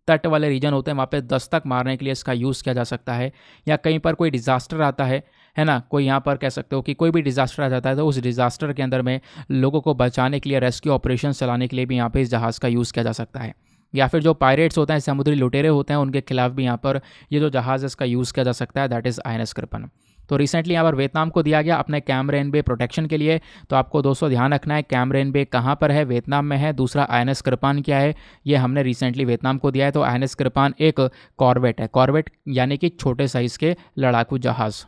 तट वाले रीजन होते हैं वहाँ पर दस्तक मारने के लिए इसका यूज़ किया जा सकता है या कहीं पर कोई डिज़ास्टर आता है है ना कोई यहाँ पर कह सकते हो कि कोई भी डिज़ास्टर आ जाता है तो उस डिज़ास्टर के अंदर में लोगों को बचाने के लिए रेस्क्यू ऑपरेशन चलाने के लिए भी यहाँ पर इस जहाज़ का यूज़ किया जा सकता है या फिर जो पायरेट्स होते हैं समुद्री लुटेरे होते हैं उनके खिलाफ भी यहाँ पर ये जो जहाज़ इसका यूज़ किया जा सकता है that is I N Kirpan तो रिसेंटली यहाँ पर वियतनाम को दिया गया अपने कैमरेन बे प्रोटेक्शन के लिए तो आपको दोस्तों ध्यान रखना है एन बे कहाँ पर है वियतनाम में है दूसरा आई एन कृपान क्या है ये हमने रिसेंटली वियतनाम को दिया है तो आई एन कृपान एक कॉर्वेट है कॉर्वेट यानी कि छोटे साइज़ के लड़ाकू जहाज़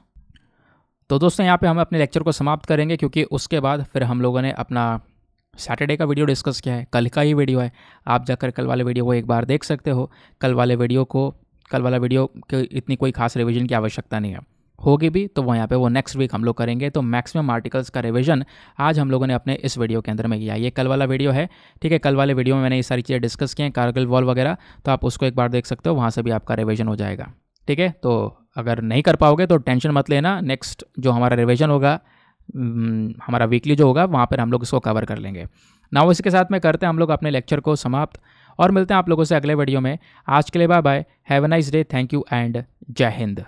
तो दोस्तों यहाँ पे हम अपने लेक्चर को समाप्त करेंगे क्योंकि उसके बाद फिर हम लोगों ने अपना सैटरडे का वीडियो डिस्कस किया है कल का ही वीडियो है आप जाकर कल वाले वीडियो को एक बार देख सकते हो कल वाले वीडियो को कल वाला वीडियो की इतनी कोई खास रिविजन की आवश्यकता नहीं है होगी भी तो वो यहाँ पे वो नेक्स्ट वीक हम लोग करेंगे तो मैक्सिमम आर्टिकल्स का रिवीजन आज हम लोगों ने अपने इस वीडियो के अंदर में किया ये कल वाला वीडियो है ठीक है कल वाले वीडियो में मैंने ये सारी चीज़ें डिस्कस की हैं कारगिल वॉल वगैरह तो आप उसको एक बार देख सकते हो वहाँ से भी आपका रिवीजन हो जाएगा ठीक है तो अगर नहीं कर पाओगे तो टेंशन मत लेना नेक्स्ट जो हमारा रिविजन होगा हमारा वीकली जो होगा वहाँ पर हम लोग इसको कवर कर लेंगे नाउ इसके साथ में करते हैं हम लोग अपने लेक्चर को समाप्त और मिलते हैं आप लोगों से अगले वीडियो में आज के लिए bye bye have a nice day thank you and जय हिंद